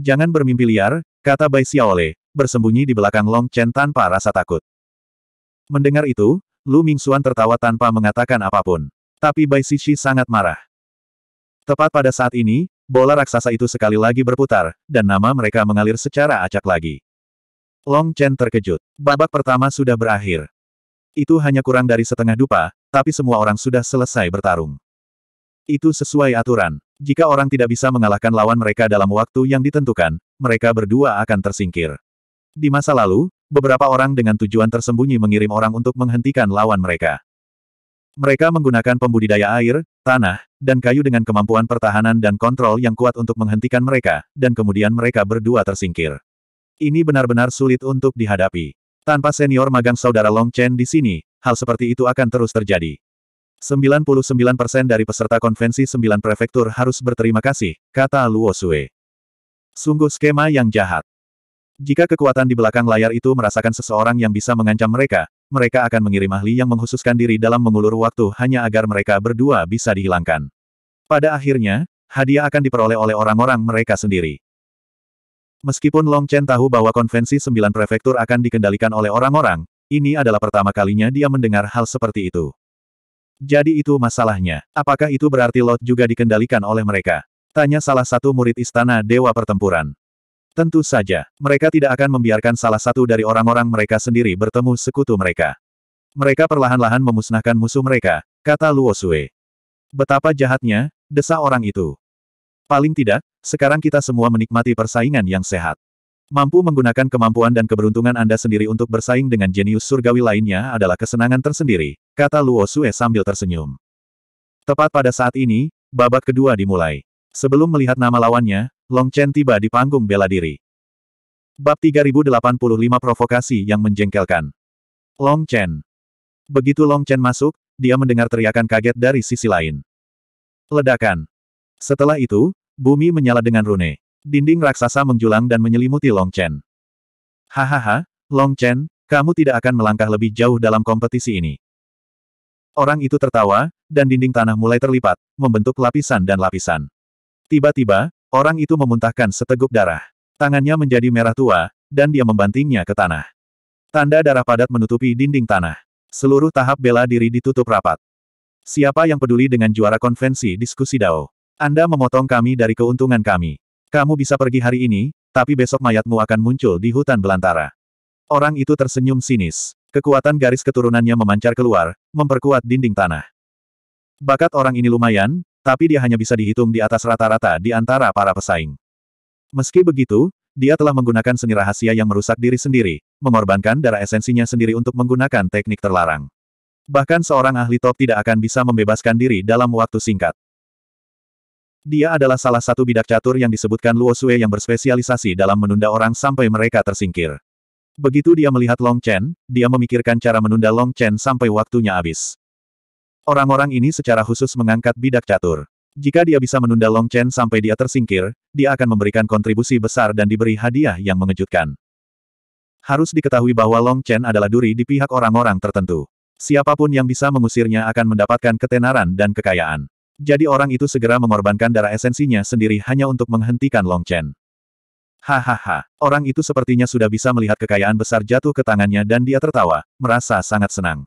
Jangan bermimpi liar, kata Bai Xiaole, bersembunyi di belakang Long Chen tanpa rasa takut. Mendengar itu, Lu Mingxuan tertawa tanpa mengatakan apapun. Tapi Bai Sishi sangat marah. Tepat pada saat ini, bola raksasa itu sekali lagi berputar, dan nama mereka mengalir secara acak lagi. Long Chen terkejut. Babak pertama sudah berakhir. Itu hanya kurang dari setengah dupa, tapi semua orang sudah selesai bertarung. Itu sesuai aturan. Jika orang tidak bisa mengalahkan lawan mereka dalam waktu yang ditentukan, mereka berdua akan tersingkir. Di masa lalu, beberapa orang dengan tujuan tersembunyi mengirim orang untuk menghentikan lawan mereka. Mereka menggunakan pembudidaya air, tanah, dan kayu dengan kemampuan pertahanan dan kontrol yang kuat untuk menghentikan mereka, dan kemudian mereka berdua tersingkir. Ini benar-benar sulit untuk dihadapi. Tanpa senior magang saudara Long Chen di sini, hal seperti itu akan terus terjadi. 99% dari peserta konvensi 9 prefektur harus berterima kasih, kata Luo Sue. Sungguh skema yang jahat. Jika kekuatan di belakang layar itu merasakan seseorang yang bisa mengancam mereka, mereka akan mengirim ahli yang menghususkan diri dalam mengulur waktu hanya agar mereka berdua bisa dihilangkan. Pada akhirnya, hadiah akan diperoleh oleh orang-orang mereka sendiri. Meskipun Long Chen tahu bahwa konvensi sembilan prefektur akan dikendalikan oleh orang-orang, ini adalah pertama kalinya dia mendengar hal seperti itu. Jadi itu masalahnya. Apakah itu berarti Lot juga dikendalikan oleh mereka? Tanya salah satu murid istana Dewa Pertempuran. Tentu saja, mereka tidak akan membiarkan salah satu dari orang-orang mereka sendiri bertemu sekutu mereka. Mereka perlahan-lahan memusnahkan musuh mereka, kata Luo Sui. Betapa jahatnya, desa orang itu. Paling tidak, sekarang kita semua menikmati persaingan yang sehat. Mampu menggunakan kemampuan dan keberuntungan Anda sendiri untuk bersaing dengan jenius surgawi lainnya adalah kesenangan tersendiri, kata Luo Sui sambil tersenyum. Tepat pada saat ini, babak kedua dimulai. Sebelum melihat nama lawannya, Long Chen tiba di panggung bela diri. Bab 3085 Provokasi yang menjengkelkan. Long Chen. Begitu Long Chen masuk, dia mendengar teriakan kaget dari sisi lain. Ledakan. Setelah itu, bumi menyala dengan rune. Dinding raksasa menjulang dan menyelimuti Long Chen. Hahaha, Long Chen, kamu tidak akan melangkah lebih jauh dalam kompetisi ini. Orang itu tertawa, dan dinding tanah mulai terlipat, membentuk lapisan dan lapisan. Tiba-tiba, orang itu memuntahkan seteguk darah. Tangannya menjadi merah tua, dan dia membantingnya ke tanah. Tanda darah padat menutupi dinding tanah. Seluruh tahap bela diri ditutup rapat. Siapa yang peduli dengan juara konvensi diskusi Dao? Anda memotong kami dari keuntungan kami. Kamu bisa pergi hari ini, tapi besok mayatmu akan muncul di hutan belantara. Orang itu tersenyum sinis. Kekuatan garis keturunannya memancar keluar, memperkuat dinding tanah. Bakat orang ini lumayan, tapi dia hanya bisa dihitung di atas rata-rata di antara para pesaing. Meski begitu, dia telah menggunakan seni rahasia yang merusak diri sendiri, mengorbankan darah esensinya sendiri untuk menggunakan teknik terlarang. Bahkan seorang ahli top tidak akan bisa membebaskan diri dalam waktu singkat. Dia adalah salah satu bidak catur yang disebutkan Luo Sue yang berspesialisasi dalam menunda orang sampai mereka tersingkir. Begitu dia melihat Long Chen, dia memikirkan cara menunda Long Chen sampai waktunya habis. Orang-orang ini secara khusus mengangkat bidak catur. Jika dia bisa menunda Long Chen sampai dia tersingkir, dia akan memberikan kontribusi besar dan diberi hadiah yang mengejutkan. Harus diketahui bahwa Long Chen adalah duri di pihak orang-orang tertentu. Siapapun yang bisa mengusirnya akan mendapatkan ketenaran dan kekayaan. Jadi orang itu segera mengorbankan darah esensinya sendiri hanya untuk menghentikan Long Chen. Hahaha, orang itu sepertinya sudah bisa melihat kekayaan besar jatuh ke tangannya dan dia tertawa, merasa sangat senang.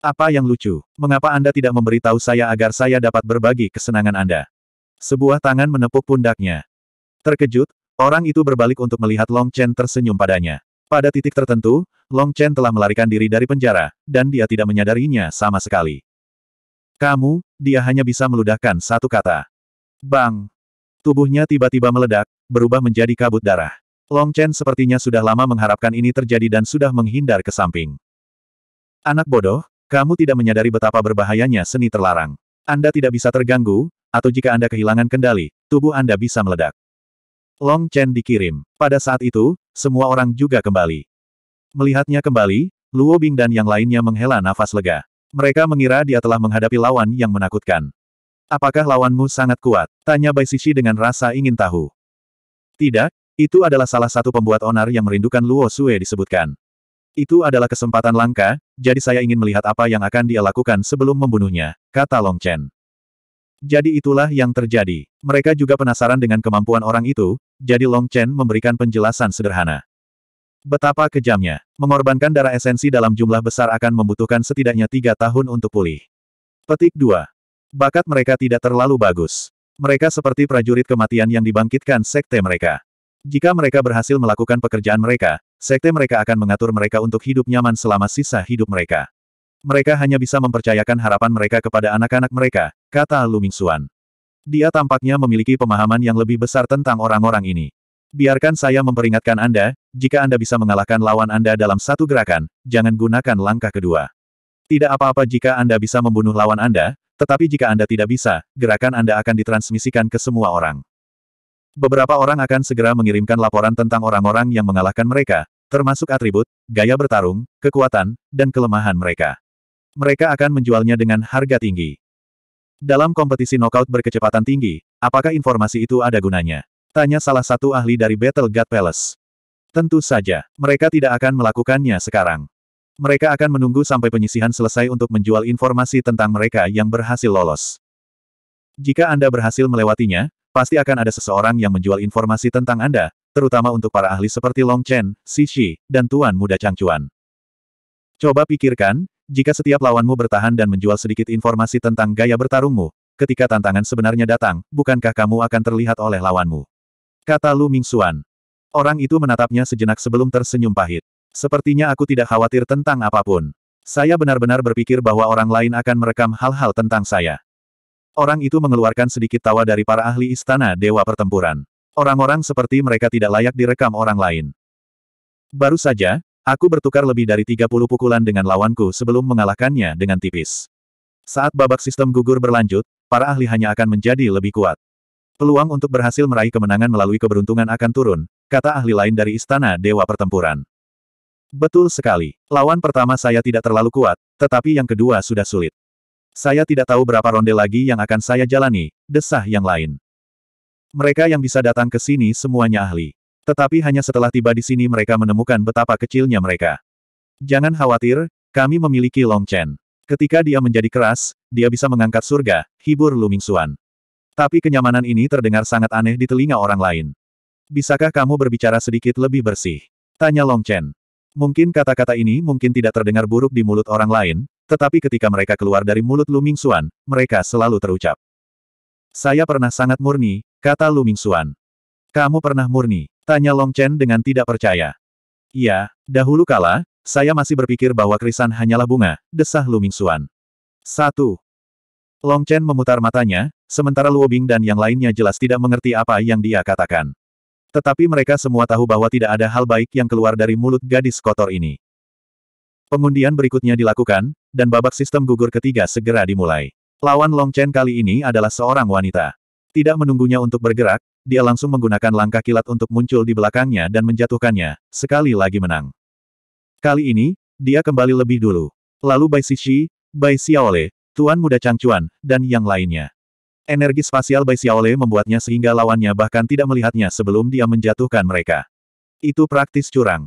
Apa yang lucu? Mengapa Anda tidak memberitahu saya agar saya dapat berbagi kesenangan Anda? Sebuah tangan menepuk pundaknya. Terkejut, orang itu berbalik untuk melihat Long Chen tersenyum padanya. Pada titik tertentu, Long Chen telah melarikan diri dari penjara, dan dia tidak menyadarinya sama sekali. Kamu, dia hanya bisa meludahkan satu kata. Bang! Tubuhnya tiba-tiba meledak, berubah menjadi kabut darah. Long Chen sepertinya sudah lama mengharapkan ini terjadi dan sudah menghindar ke samping. Anak bodoh, kamu tidak menyadari betapa berbahayanya seni terlarang. Anda tidak bisa terganggu, atau jika Anda kehilangan kendali, tubuh Anda bisa meledak. Long Chen dikirim. Pada saat itu, semua orang juga kembali. Melihatnya kembali, Luo Bing dan yang lainnya menghela nafas lega. Mereka mengira dia telah menghadapi lawan yang menakutkan. Apakah lawanmu sangat kuat? Tanya Bai Sisi dengan rasa ingin tahu. Tidak, itu adalah salah satu pembuat onar yang merindukan Luo Sue disebutkan. Itu adalah kesempatan langka, jadi saya ingin melihat apa yang akan dia lakukan sebelum membunuhnya, kata Long Chen. Jadi itulah yang terjadi. Mereka juga penasaran dengan kemampuan orang itu, jadi Long Chen memberikan penjelasan sederhana. Betapa kejamnya. Mengorbankan darah esensi dalam jumlah besar akan membutuhkan setidaknya tiga tahun untuk pulih. Petik 2. Bakat mereka tidak terlalu bagus. Mereka seperti prajurit kematian yang dibangkitkan sekte mereka. Jika mereka berhasil melakukan pekerjaan mereka, Sekte mereka akan mengatur mereka untuk hidup nyaman selama sisa hidup mereka. Mereka hanya bisa mempercayakan harapan mereka kepada anak-anak mereka, kata Luming Xuan. Dia tampaknya memiliki pemahaman yang lebih besar tentang orang-orang ini. Biarkan saya memperingatkan Anda, jika Anda bisa mengalahkan lawan Anda dalam satu gerakan, jangan gunakan langkah kedua. Tidak apa-apa jika Anda bisa membunuh lawan Anda, tetapi jika Anda tidak bisa, gerakan Anda akan ditransmisikan ke semua orang. Beberapa orang akan segera mengirimkan laporan tentang orang-orang yang mengalahkan mereka, termasuk atribut, gaya bertarung, kekuatan, dan kelemahan mereka. Mereka akan menjualnya dengan harga tinggi. Dalam kompetisi knockout berkecepatan tinggi, apakah informasi itu ada gunanya? Tanya salah satu ahli dari Battle God Palace. Tentu saja, mereka tidak akan melakukannya sekarang. Mereka akan menunggu sampai penyisihan selesai untuk menjual informasi tentang mereka yang berhasil lolos. Jika Anda berhasil melewatinya, Pasti akan ada seseorang yang menjual informasi tentang Anda, terutama untuk para ahli seperti Long Chen, Xi Shi, dan Tuan Muda Changchuan. Coba pikirkan, jika setiap lawanmu bertahan dan menjual sedikit informasi tentang gaya bertarungmu, ketika tantangan sebenarnya datang, bukankah kamu akan terlihat oleh lawanmu? Kata Lu Mingxuan. Orang itu menatapnya sejenak sebelum tersenyum pahit. Sepertinya aku tidak khawatir tentang apapun. Saya benar-benar berpikir bahwa orang lain akan merekam hal-hal tentang saya. Orang itu mengeluarkan sedikit tawa dari para ahli istana dewa pertempuran. Orang-orang seperti mereka tidak layak direkam orang lain. Baru saja, aku bertukar lebih dari 30 pukulan dengan lawanku sebelum mengalahkannya dengan tipis. Saat babak sistem gugur berlanjut, para ahli hanya akan menjadi lebih kuat. Peluang untuk berhasil meraih kemenangan melalui keberuntungan akan turun, kata ahli lain dari istana dewa pertempuran. Betul sekali. Lawan pertama saya tidak terlalu kuat, tetapi yang kedua sudah sulit. Saya tidak tahu berapa ronde lagi yang akan saya jalani, desah yang lain. Mereka yang bisa datang ke sini semuanya ahli. Tetapi hanya setelah tiba di sini mereka menemukan betapa kecilnya mereka. Jangan khawatir, kami memiliki Long Chen. Ketika dia menjadi keras, dia bisa mengangkat surga, hibur Xuan. Tapi kenyamanan ini terdengar sangat aneh di telinga orang lain. Bisakah kamu berbicara sedikit lebih bersih? Tanya Long Chen. Mungkin kata-kata ini mungkin tidak terdengar buruk di mulut orang lain, tetapi ketika mereka keluar dari mulut Lu Mingxuan, mereka selalu terucap. Saya pernah sangat murni, kata Lu Mingxuan. Kamu pernah murni, tanya Long Chen dengan tidak percaya. Iya, dahulu kala, saya masih berpikir bahwa krisan hanyalah bunga, desah Lu Mingxuan. Satu. Long Chen memutar matanya, sementara Luo Bing dan yang lainnya jelas tidak mengerti apa yang dia katakan. Tetapi mereka semua tahu bahwa tidak ada hal baik yang keluar dari mulut gadis kotor ini. Pengundian berikutnya dilakukan, dan babak sistem gugur ketiga segera dimulai. Lawan Long Chen kali ini adalah seorang wanita. Tidak menunggunya untuk bergerak, dia langsung menggunakan langkah kilat untuk muncul di belakangnya dan menjatuhkannya, sekali lagi menang. Kali ini, dia kembali lebih dulu. Lalu Bai Xixi, Bai Xiaole, Tuan Muda Changchuan, dan yang lainnya. Energi spasial Bai Xiaole membuatnya sehingga lawannya bahkan tidak melihatnya sebelum dia menjatuhkan mereka. Itu praktis curang.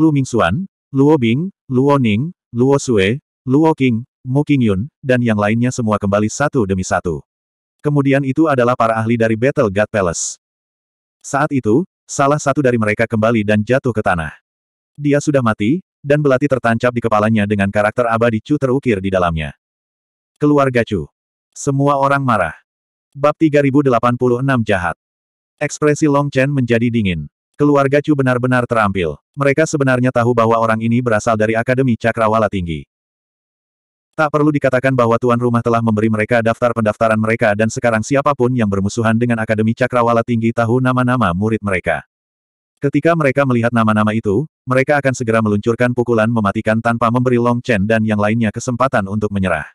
Lu Mingxuan, Luo Bing, Luo Ning, Luo Sue, Luo King, Mu Qingyun, dan yang lainnya semua kembali satu demi satu. Kemudian itu adalah para ahli dari Battle God Palace. Saat itu, salah satu dari mereka kembali dan jatuh ke tanah. Dia sudah mati, dan belati tertancap di kepalanya dengan karakter abadi Chu terukir di dalamnya. Keluarga Chu. Semua orang marah. Bab 3086 Jahat. Ekspresi Long Chen menjadi dingin. Keluarga Chu benar-benar terampil. Mereka sebenarnya tahu bahwa orang ini berasal dari Akademi Cakrawala Tinggi. Tak perlu dikatakan bahwa tuan rumah telah memberi mereka daftar pendaftaran mereka dan sekarang siapapun yang bermusuhan dengan Akademi Cakrawala Tinggi tahu nama-nama murid mereka. Ketika mereka melihat nama-nama itu, mereka akan segera meluncurkan pukulan mematikan tanpa memberi Long Chen dan yang lainnya kesempatan untuk menyerah.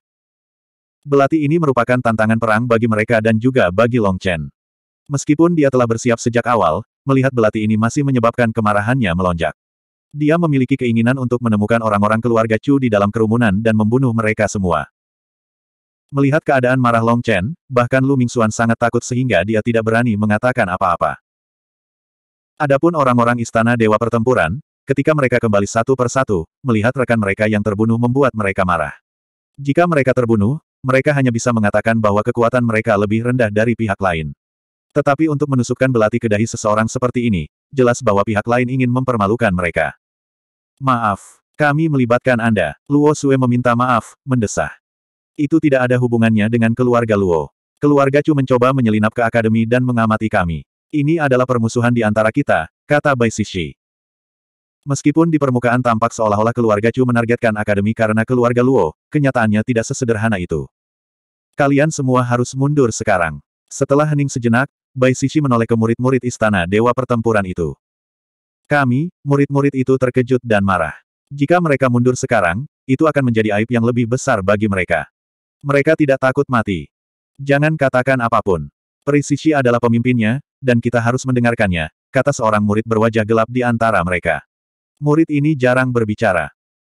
Belati ini merupakan tantangan perang bagi mereka dan juga bagi Long Chen. Meskipun dia telah bersiap sejak awal, melihat belati ini masih menyebabkan kemarahannya melonjak. Dia memiliki keinginan untuk menemukan orang-orang keluarga Chu di dalam kerumunan dan membunuh mereka semua. Melihat keadaan marah Long Chen, bahkan Lu Mingxuan sangat takut sehingga dia tidak berani mengatakan apa-apa. Adapun orang-orang istana Dewa Pertempuran, ketika mereka kembali satu persatu, melihat rekan mereka yang terbunuh membuat mereka marah. Jika mereka terbunuh, mereka hanya bisa mengatakan bahwa kekuatan mereka lebih rendah dari pihak lain. Tetapi untuk menusukkan belati ke dahi seseorang seperti ini, jelas bahwa pihak lain ingin mempermalukan mereka. Maaf, kami melibatkan Anda, Luo Sue meminta maaf, mendesah. Itu tidak ada hubungannya dengan keluarga Luo. Keluarga Chu mencoba menyelinap ke akademi dan mengamati kami. Ini adalah permusuhan di antara kita, kata Bai Sishi. Meskipun di permukaan tampak seolah-olah keluarga Chu menargetkan akademi karena keluarga Luo, kenyataannya tidak sesederhana itu. Kalian semua harus mundur sekarang. Setelah hening sejenak, Bai Sishi menoleh ke murid-murid istana dewa pertempuran itu. Kami, murid-murid itu terkejut dan marah. Jika mereka mundur sekarang, itu akan menjadi aib yang lebih besar bagi mereka. Mereka tidak takut mati. Jangan katakan apapun. Perisishi adalah pemimpinnya, dan kita harus mendengarkannya, kata seorang murid berwajah gelap di antara mereka. Murid ini jarang berbicara.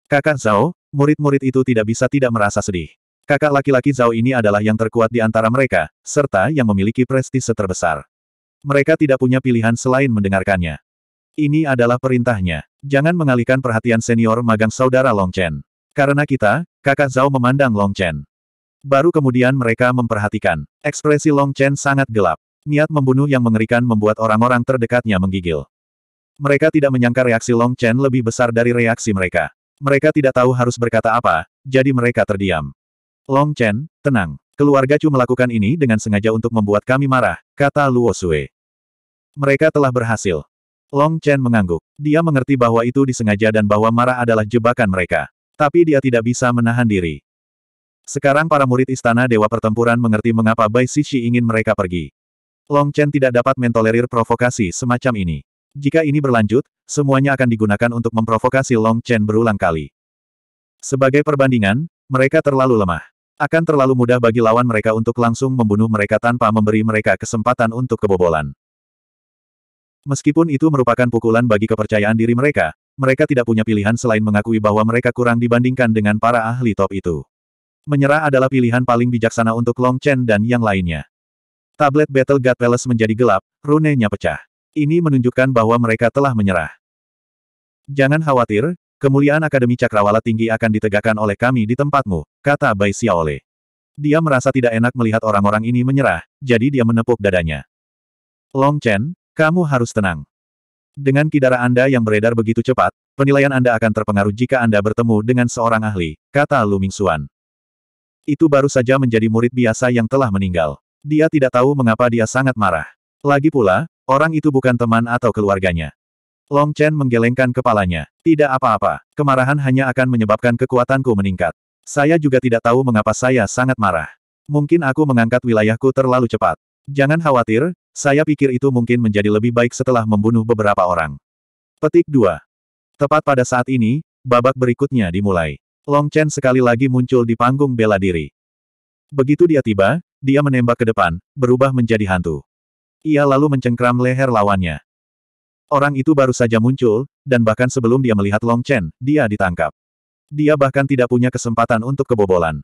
Kakak Zhao, murid-murid itu tidak bisa tidak merasa sedih. Kakak laki-laki Zhao ini adalah yang terkuat di antara mereka, serta yang memiliki prestise terbesar. Mereka tidak punya pilihan selain mendengarkannya. Ini adalah perintahnya. Jangan mengalihkan perhatian senior magang saudara Long Chen. Karena kita, kakak Zhao memandang Long Chen. Baru kemudian mereka memperhatikan. Ekspresi Long Chen sangat gelap. Niat membunuh yang mengerikan membuat orang-orang terdekatnya menggigil. Mereka tidak menyangka reaksi Long Chen lebih besar dari reaksi mereka. Mereka tidak tahu harus berkata apa, jadi mereka terdiam. Long Chen, tenang. Keluarga Chu melakukan ini dengan sengaja untuk membuat kami marah, kata Luo Sue. Mereka telah berhasil. Long Chen mengangguk. Dia mengerti bahwa itu disengaja dan bahwa marah adalah jebakan mereka. Tapi dia tidak bisa menahan diri. Sekarang para murid Istana Dewa Pertempuran mengerti mengapa Bai Sishi ingin mereka pergi. Long Chen tidak dapat mentolerir provokasi semacam ini. Jika ini berlanjut, semuanya akan digunakan untuk memprovokasi Long Chen berulang kali. Sebagai perbandingan, mereka terlalu lemah. Akan terlalu mudah bagi lawan mereka untuk langsung membunuh mereka tanpa memberi mereka kesempatan untuk kebobolan. Meskipun itu merupakan pukulan bagi kepercayaan diri mereka, mereka tidak punya pilihan selain mengakui bahwa mereka kurang dibandingkan dengan para ahli top itu. Menyerah adalah pilihan paling bijaksana untuk Long Chen dan yang lainnya. Tablet Battle God Palace menjadi gelap, runenya pecah. Ini menunjukkan bahwa mereka telah menyerah. Jangan khawatir, Kemuliaan Akademi Cakrawala Tinggi akan ditegakkan oleh kami di tempatmu, kata Bai Xiaole. Dia merasa tidak enak melihat orang-orang ini menyerah, jadi dia menepuk dadanya. Long Chen, kamu harus tenang. Dengan kidara Anda yang beredar begitu cepat, penilaian Anda akan terpengaruh jika Anda bertemu dengan seorang ahli, kata Lu Mingxuan. Itu baru saja menjadi murid biasa yang telah meninggal. Dia tidak tahu mengapa dia sangat marah. Lagi pula, orang itu bukan teman atau keluarganya. Long Chen menggelengkan kepalanya. Tidak apa-apa, kemarahan hanya akan menyebabkan kekuatanku meningkat. Saya juga tidak tahu mengapa saya sangat marah. Mungkin aku mengangkat wilayahku terlalu cepat. Jangan khawatir, saya pikir itu mungkin menjadi lebih baik setelah membunuh beberapa orang. Petik 2. Tepat pada saat ini, babak berikutnya dimulai. Long Chen sekali lagi muncul di panggung bela diri. Begitu dia tiba, dia menembak ke depan, berubah menjadi hantu. Ia lalu mencengkram leher lawannya. Orang itu baru saja muncul, dan bahkan sebelum dia melihat Long Chen, dia ditangkap. Dia bahkan tidak punya kesempatan untuk kebobolan.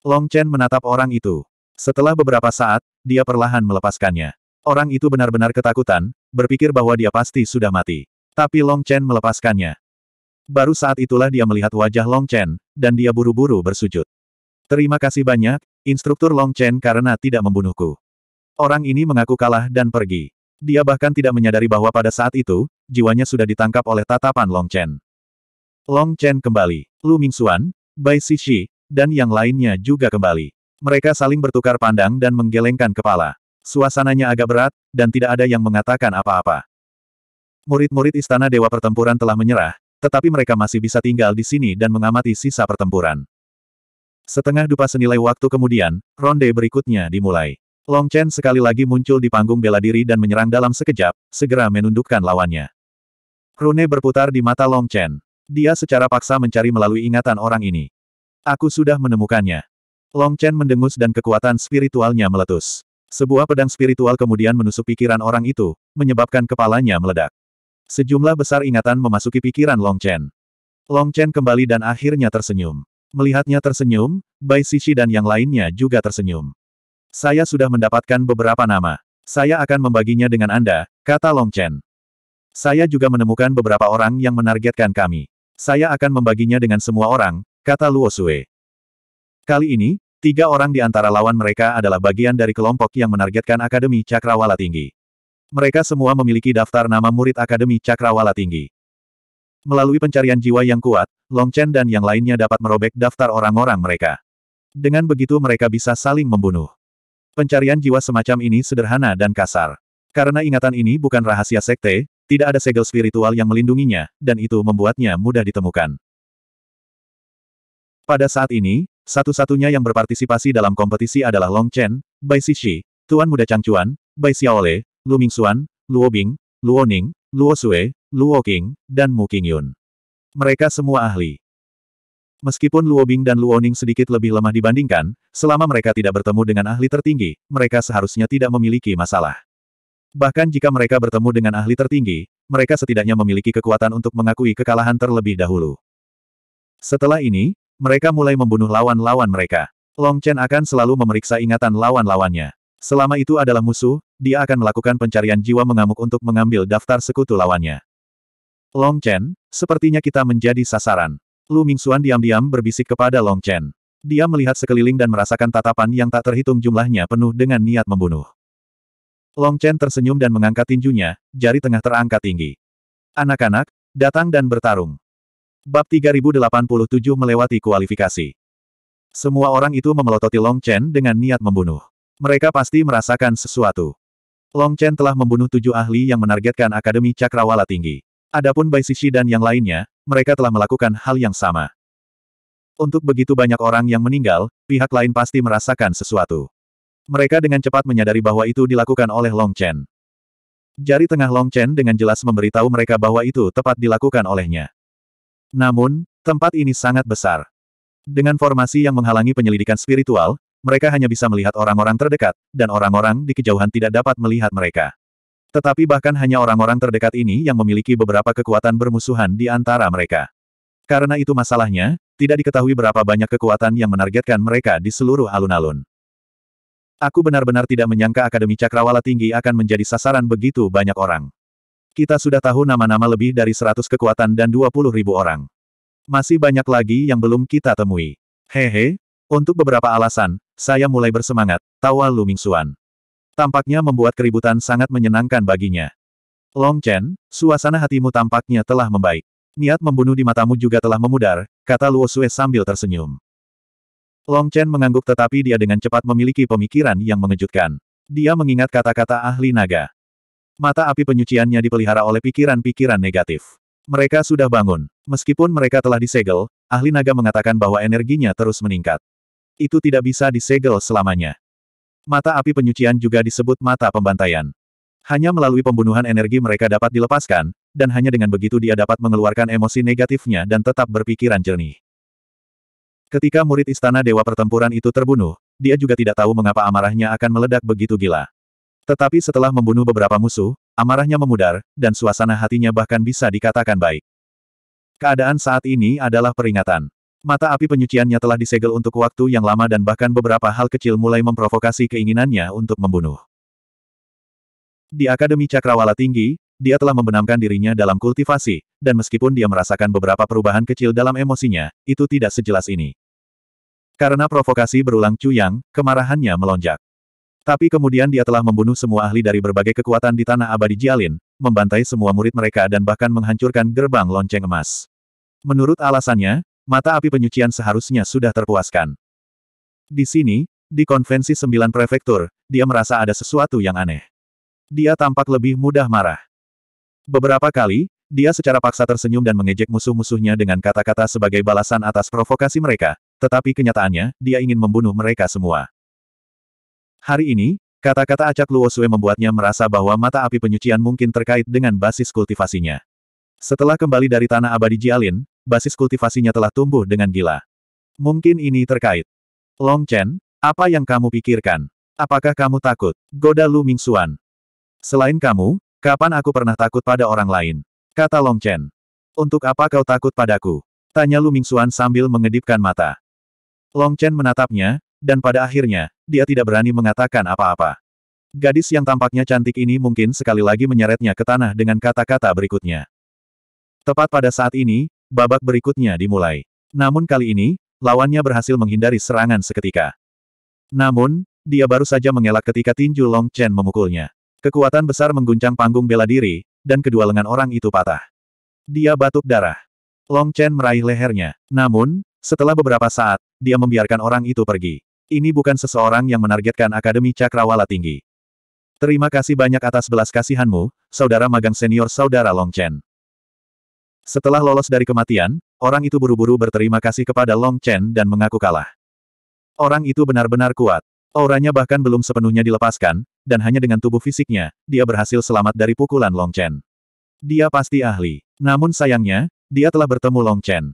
Long Chen menatap orang itu. Setelah beberapa saat, dia perlahan melepaskannya. Orang itu benar-benar ketakutan, berpikir bahwa dia pasti sudah mati. Tapi Long Chen melepaskannya. Baru saat itulah dia melihat wajah Long Chen, dan dia buru-buru bersujud. Terima kasih banyak, instruktur Long Chen karena tidak membunuhku. Orang ini mengaku kalah dan pergi. Dia bahkan tidak menyadari bahwa pada saat itu, jiwanya sudah ditangkap oleh tatapan Long Chen. Long Chen kembali. Lu Mingxuan, Bai Sishi, dan yang lainnya juga kembali. Mereka saling bertukar pandang dan menggelengkan kepala. Suasananya agak berat, dan tidak ada yang mengatakan apa-apa. Murid-murid Istana Dewa Pertempuran telah menyerah, tetapi mereka masih bisa tinggal di sini dan mengamati sisa pertempuran. Setengah dupa senilai waktu kemudian, ronde berikutnya dimulai. Long Chen sekali lagi muncul di panggung bela diri dan menyerang dalam sekejap, segera menundukkan lawannya. Rune berputar di mata Long Chen. Dia secara paksa mencari melalui ingatan orang ini. Aku sudah menemukannya. Long Chen mendengus dan kekuatan spiritualnya meletus. Sebuah pedang spiritual kemudian menusuk pikiran orang itu, menyebabkan kepalanya meledak. Sejumlah besar ingatan memasuki pikiran Long Chen. Long Chen kembali dan akhirnya tersenyum. Melihatnya tersenyum, Bai Sishi dan yang lainnya juga tersenyum. Saya sudah mendapatkan beberapa nama. Saya akan membaginya dengan Anda, kata Long Chen. Saya juga menemukan beberapa orang yang menargetkan kami. Saya akan membaginya dengan semua orang, kata Luo Sue. Kali ini, tiga orang di antara lawan mereka adalah bagian dari kelompok yang menargetkan Akademi Cakrawala Tinggi. Mereka semua memiliki daftar nama murid Akademi Cakrawala Tinggi. Melalui pencarian jiwa yang kuat, Long Chen dan yang lainnya dapat merobek daftar orang-orang mereka. Dengan begitu mereka bisa saling membunuh. Pencarian jiwa semacam ini sederhana dan kasar. Karena ingatan ini bukan rahasia sekte, tidak ada segel spiritual yang melindunginya, dan itu membuatnya mudah ditemukan. Pada saat ini, satu-satunya yang berpartisipasi dalam kompetisi adalah Long Chen, Bai Sishi, Tuan Muda Changchuan, Bai Xiaole, Lu Mingxuan, Luo Bing, Luo Ning, Luo Sue, Luo King, dan Mu Qingyun. Mereka semua ahli. Meskipun Luo Bing dan Luo Ning sedikit lebih lemah dibandingkan, Selama mereka tidak bertemu dengan ahli tertinggi, mereka seharusnya tidak memiliki masalah. Bahkan jika mereka bertemu dengan ahli tertinggi, mereka setidaknya memiliki kekuatan untuk mengakui kekalahan terlebih dahulu. Setelah ini, mereka mulai membunuh lawan-lawan mereka. Long Chen akan selalu memeriksa ingatan lawan-lawannya. Selama itu adalah musuh, dia akan melakukan pencarian jiwa mengamuk untuk mengambil daftar sekutu lawannya. Long Chen, sepertinya kita menjadi sasaran. Lu Mingxuan diam-diam berbisik kepada Long Chen. Dia melihat sekeliling dan merasakan tatapan yang tak terhitung jumlahnya penuh dengan niat membunuh. Long Chen tersenyum dan mengangkat tinjunya, jari tengah terangkat tinggi. Anak-anak, datang dan bertarung. Bab 3087 melewati kualifikasi. Semua orang itu memelototi Long Chen dengan niat membunuh. Mereka pasti merasakan sesuatu. Long Chen telah membunuh tujuh ahli yang menargetkan Akademi Cakrawala Tinggi. Adapun Bai Sishi dan yang lainnya, mereka telah melakukan hal yang sama. Untuk begitu banyak orang yang meninggal, pihak lain pasti merasakan sesuatu. Mereka dengan cepat menyadari bahwa itu dilakukan oleh Long Chen. Jari tengah Long Chen dengan jelas memberitahu mereka bahwa itu tepat dilakukan olehnya. Namun, tempat ini sangat besar. Dengan formasi yang menghalangi penyelidikan spiritual, mereka hanya bisa melihat orang-orang terdekat, dan orang-orang di kejauhan tidak dapat melihat mereka. Tetapi bahkan hanya orang-orang terdekat ini yang memiliki beberapa kekuatan bermusuhan di antara mereka. Karena itu masalahnya, tidak diketahui berapa banyak kekuatan yang menargetkan mereka di seluruh alun-alun. Aku benar-benar tidak menyangka Akademi Cakrawala Tinggi akan menjadi sasaran begitu banyak orang. Kita sudah tahu nama-nama lebih dari 100 kekuatan dan 20 ribu orang. Masih banyak lagi yang belum kita temui. Hehe, untuk beberapa alasan, saya mulai bersemangat, tawa Lumingsuan. Tampaknya membuat keributan sangat menyenangkan baginya. Long Chen, suasana hatimu tampaknya telah membaik. Niat membunuh di matamu juga telah memudar, kata Luo Sue sambil tersenyum. Long Chen mengangguk tetapi dia dengan cepat memiliki pemikiran yang mengejutkan. Dia mengingat kata-kata ahli naga. Mata api penyuciannya dipelihara oleh pikiran-pikiran negatif. Mereka sudah bangun. Meskipun mereka telah disegel, ahli naga mengatakan bahwa energinya terus meningkat. Itu tidak bisa disegel selamanya. Mata api penyucian juga disebut mata pembantaian. Hanya melalui pembunuhan energi mereka dapat dilepaskan, dan hanya dengan begitu dia dapat mengeluarkan emosi negatifnya dan tetap berpikiran jernih. Ketika murid istana dewa pertempuran itu terbunuh, dia juga tidak tahu mengapa amarahnya akan meledak begitu gila. Tetapi setelah membunuh beberapa musuh, amarahnya memudar, dan suasana hatinya bahkan bisa dikatakan baik. Keadaan saat ini adalah peringatan. Mata api penyuciannya telah disegel untuk waktu yang lama dan bahkan beberapa hal kecil mulai memprovokasi keinginannya untuk membunuh. Di Akademi Cakrawala Tinggi, dia telah membenamkan dirinya dalam kultivasi, dan meskipun dia merasakan beberapa perubahan kecil dalam emosinya, itu tidak sejelas ini. Karena provokasi berulang Chu Yang, kemarahannya melonjak. Tapi kemudian dia telah membunuh semua ahli dari berbagai kekuatan di Tanah Abadi Jialin, membantai semua murid mereka dan bahkan menghancurkan gerbang lonceng emas. Menurut alasannya, mata api penyucian seharusnya sudah terpuaskan. Di sini, di konvensi sembilan prefektur, dia merasa ada sesuatu yang aneh. Dia tampak lebih mudah marah. Beberapa kali, dia secara paksa tersenyum dan mengejek musuh-musuhnya dengan kata-kata sebagai balasan atas provokasi mereka, tetapi kenyataannya, dia ingin membunuh mereka semua. Hari ini, kata-kata acak Luo Sue membuatnya merasa bahwa mata api penyucian mungkin terkait dengan basis kultivasinya. Setelah kembali dari tanah abadi Jialin, basis kultivasinya telah tumbuh dengan gila. Mungkin ini terkait. Long Chen, apa yang kamu pikirkan? Apakah kamu takut? Goda Lu Mingxuan. Selain kamu, Kapan aku pernah takut pada orang lain? Kata Long Chen. Untuk apa kau takut padaku? Tanya Lu Mingxuan sambil mengedipkan mata. Long Chen menatapnya, dan pada akhirnya, dia tidak berani mengatakan apa-apa. Gadis yang tampaknya cantik ini mungkin sekali lagi menyeretnya ke tanah dengan kata-kata berikutnya. Tepat pada saat ini, babak berikutnya dimulai. Namun kali ini, lawannya berhasil menghindari serangan seketika. Namun, dia baru saja mengelak ketika tinju Long Chen memukulnya. Kekuatan besar mengguncang panggung bela diri, dan kedua lengan orang itu patah. Dia batuk darah. Long Chen meraih lehernya. Namun, setelah beberapa saat, dia membiarkan orang itu pergi. Ini bukan seseorang yang menargetkan Akademi Cakrawala Tinggi. Terima kasih banyak atas belas kasihanmu, saudara magang senior saudara Long Chen. Setelah lolos dari kematian, orang itu buru-buru berterima kasih kepada Long Chen dan mengaku kalah. Orang itu benar-benar kuat. Auranya bahkan belum sepenuhnya dilepaskan, dan hanya dengan tubuh fisiknya, dia berhasil selamat dari pukulan Long Chen. Dia pasti ahli. Namun sayangnya, dia telah bertemu Long Chen.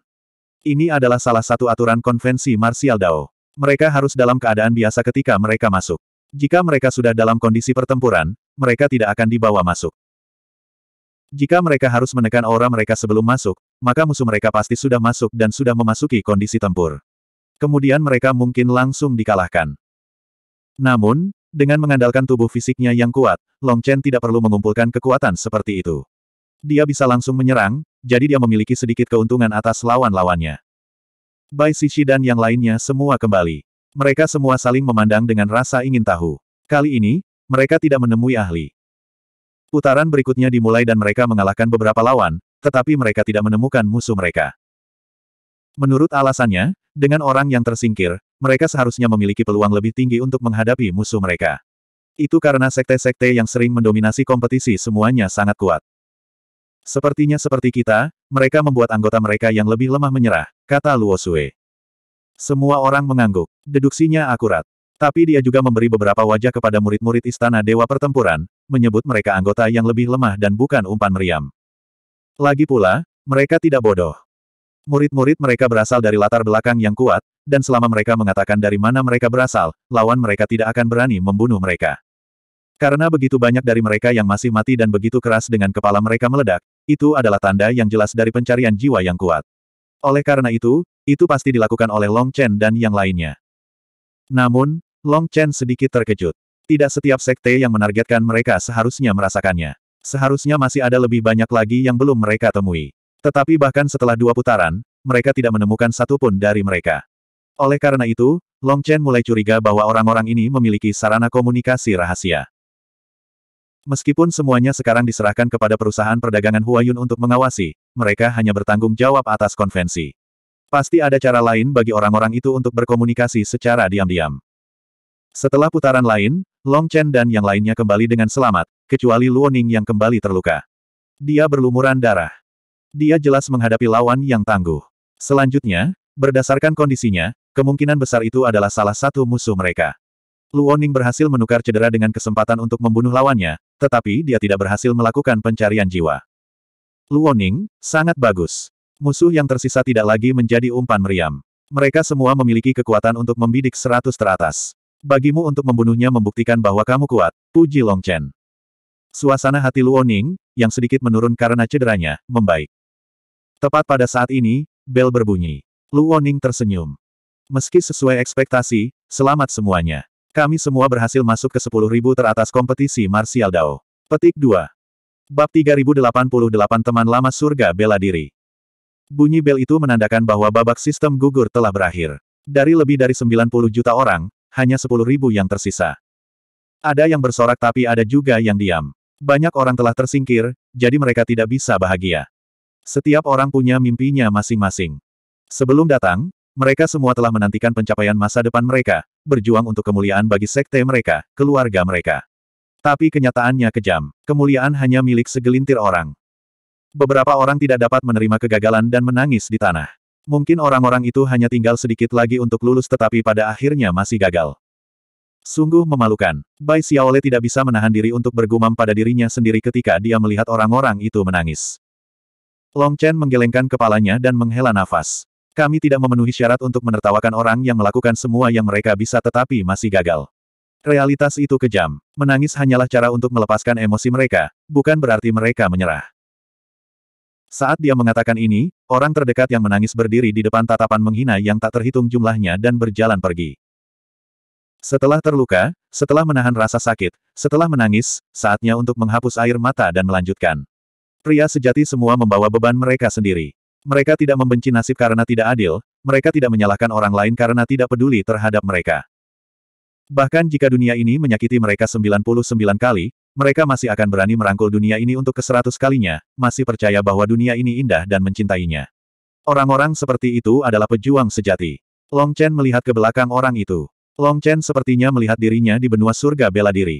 Ini adalah salah satu aturan konvensi martial Dao. Mereka harus dalam keadaan biasa ketika mereka masuk. Jika mereka sudah dalam kondisi pertempuran, mereka tidak akan dibawa masuk. Jika mereka harus menekan aura mereka sebelum masuk, maka musuh mereka pasti sudah masuk dan sudah memasuki kondisi tempur. Kemudian mereka mungkin langsung dikalahkan. Namun, dengan mengandalkan tubuh fisiknya yang kuat, Long Chen tidak perlu mengumpulkan kekuatan seperti itu. Dia bisa langsung menyerang, jadi dia memiliki sedikit keuntungan atas lawan-lawannya. Bai Sishi dan yang lainnya semua kembali. Mereka semua saling memandang dengan rasa ingin tahu. Kali ini, mereka tidak menemui ahli. Putaran berikutnya dimulai dan mereka mengalahkan beberapa lawan, tetapi mereka tidak menemukan musuh mereka. Menurut alasannya, dengan orang yang tersingkir, mereka seharusnya memiliki peluang lebih tinggi untuk menghadapi musuh mereka. Itu karena sekte-sekte yang sering mendominasi kompetisi semuanya sangat kuat. Sepertinya seperti kita, mereka membuat anggota mereka yang lebih lemah menyerah, kata Luo Sui. Semua orang mengangguk. Deduksinya akurat. Tapi dia juga memberi beberapa wajah kepada murid-murid Istana Dewa Pertempuran, menyebut mereka anggota yang lebih lemah dan bukan umpan meriam. Lagi pula, mereka tidak bodoh. Murid-murid mereka berasal dari latar belakang yang kuat, dan selama mereka mengatakan dari mana mereka berasal, lawan mereka tidak akan berani membunuh mereka. Karena begitu banyak dari mereka yang masih mati dan begitu keras dengan kepala mereka meledak, itu adalah tanda yang jelas dari pencarian jiwa yang kuat. Oleh karena itu, itu pasti dilakukan oleh Long Chen dan yang lainnya. Namun, Long Chen sedikit terkejut. Tidak setiap sekte yang menargetkan mereka seharusnya merasakannya. Seharusnya masih ada lebih banyak lagi yang belum mereka temui. Tetapi bahkan setelah dua putaran, mereka tidak menemukan satupun dari mereka. Oleh karena itu, Long Chen mulai curiga bahwa orang-orang ini memiliki sarana komunikasi rahasia. Meskipun semuanya sekarang diserahkan kepada perusahaan perdagangan Huayun untuk mengawasi, mereka hanya bertanggung jawab atas konvensi. Pasti ada cara lain bagi orang-orang itu untuk berkomunikasi secara diam-diam. Setelah putaran lain, Long Chen dan yang lainnya kembali dengan selamat, kecuali Luoning yang kembali terluka. Dia berlumuran darah. Dia jelas menghadapi lawan yang tangguh. Selanjutnya, berdasarkan kondisinya, kemungkinan besar itu adalah salah satu musuh mereka. Luoning berhasil menukar cedera dengan kesempatan untuk membunuh lawannya, tetapi dia tidak berhasil melakukan pencarian jiwa. Luoning, sangat bagus. Musuh yang tersisa tidak lagi menjadi umpan meriam. Mereka semua memiliki kekuatan untuk membidik seratus teratas. Bagimu untuk membunuhnya membuktikan bahwa kamu kuat, puji Longchen. Suasana hati Luoning, yang sedikit menurun karena cederanya, membaik. Tepat pada saat ini, bel berbunyi. Lu Woning tersenyum. Meski sesuai ekspektasi, selamat semuanya. Kami semua berhasil masuk ke 10.000 teratas kompetisi Martial Dao. Petik 2. Bab 3088 Teman Lama Surga Bela Diri. Bunyi bel itu menandakan bahwa babak sistem gugur telah berakhir. Dari lebih dari 90 juta orang, hanya 10.000 yang tersisa. Ada yang bersorak tapi ada juga yang diam. Banyak orang telah tersingkir, jadi mereka tidak bisa bahagia. Setiap orang punya mimpinya masing-masing. Sebelum datang, mereka semua telah menantikan pencapaian masa depan mereka, berjuang untuk kemuliaan bagi sekte mereka, keluarga mereka. Tapi kenyataannya kejam, kemuliaan hanya milik segelintir orang. Beberapa orang tidak dapat menerima kegagalan dan menangis di tanah. Mungkin orang-orang itu hanya tinggal sedikit lagi untuk lulus tetapi pada akhirnya masih gagal. Sungguh memalukan. Bai Xiaole tidak bisa menahan diri untuk bergumam pada dirinya sendiri ketika dia melihat orang-orang itu menangis. Long Chen menggelengkan kepalanya dan menghela nafas. Kami tidak memenuhi syarat untuk menertawakan orang yang melakukan semua yang mereka bisa tetapi masih gagal. Realitas itu kejam. Menangis hanyalah cara untuk melepaskan emosi mereka, bukan berarti mereka menyerah. Saat dia mengatakan ini, orang terdekat yang menangis berdiri di depan tatapan menghina yang tak terhitung jumlahnya dan berjalan pergi. Setelah terluka, setelah menahan rasa sakit, setelah menangis, saatnya untuk menghapus air mata dan melanjutkan. Pria sejati semua membawa beban mereka sendiri. Mereka tidak membenci nasib karena tidak adil, mereka tidak menyalahkan orang lain karena tidak peduli terhadap mereka. Bahkan jika dunia ini menyakiti mereka 99 kali, mereka masih akan berani merangkul dunia ini untuk ke 100 kalinya, masih percaya bahwa dunia ini indah dan mencintainya. Orang-orang seperti itu adalah pejuang sejati. Long Chen melihat ke belakang orang itu. Long Chen sepertinya melihat dirinya di benua surga bela diri.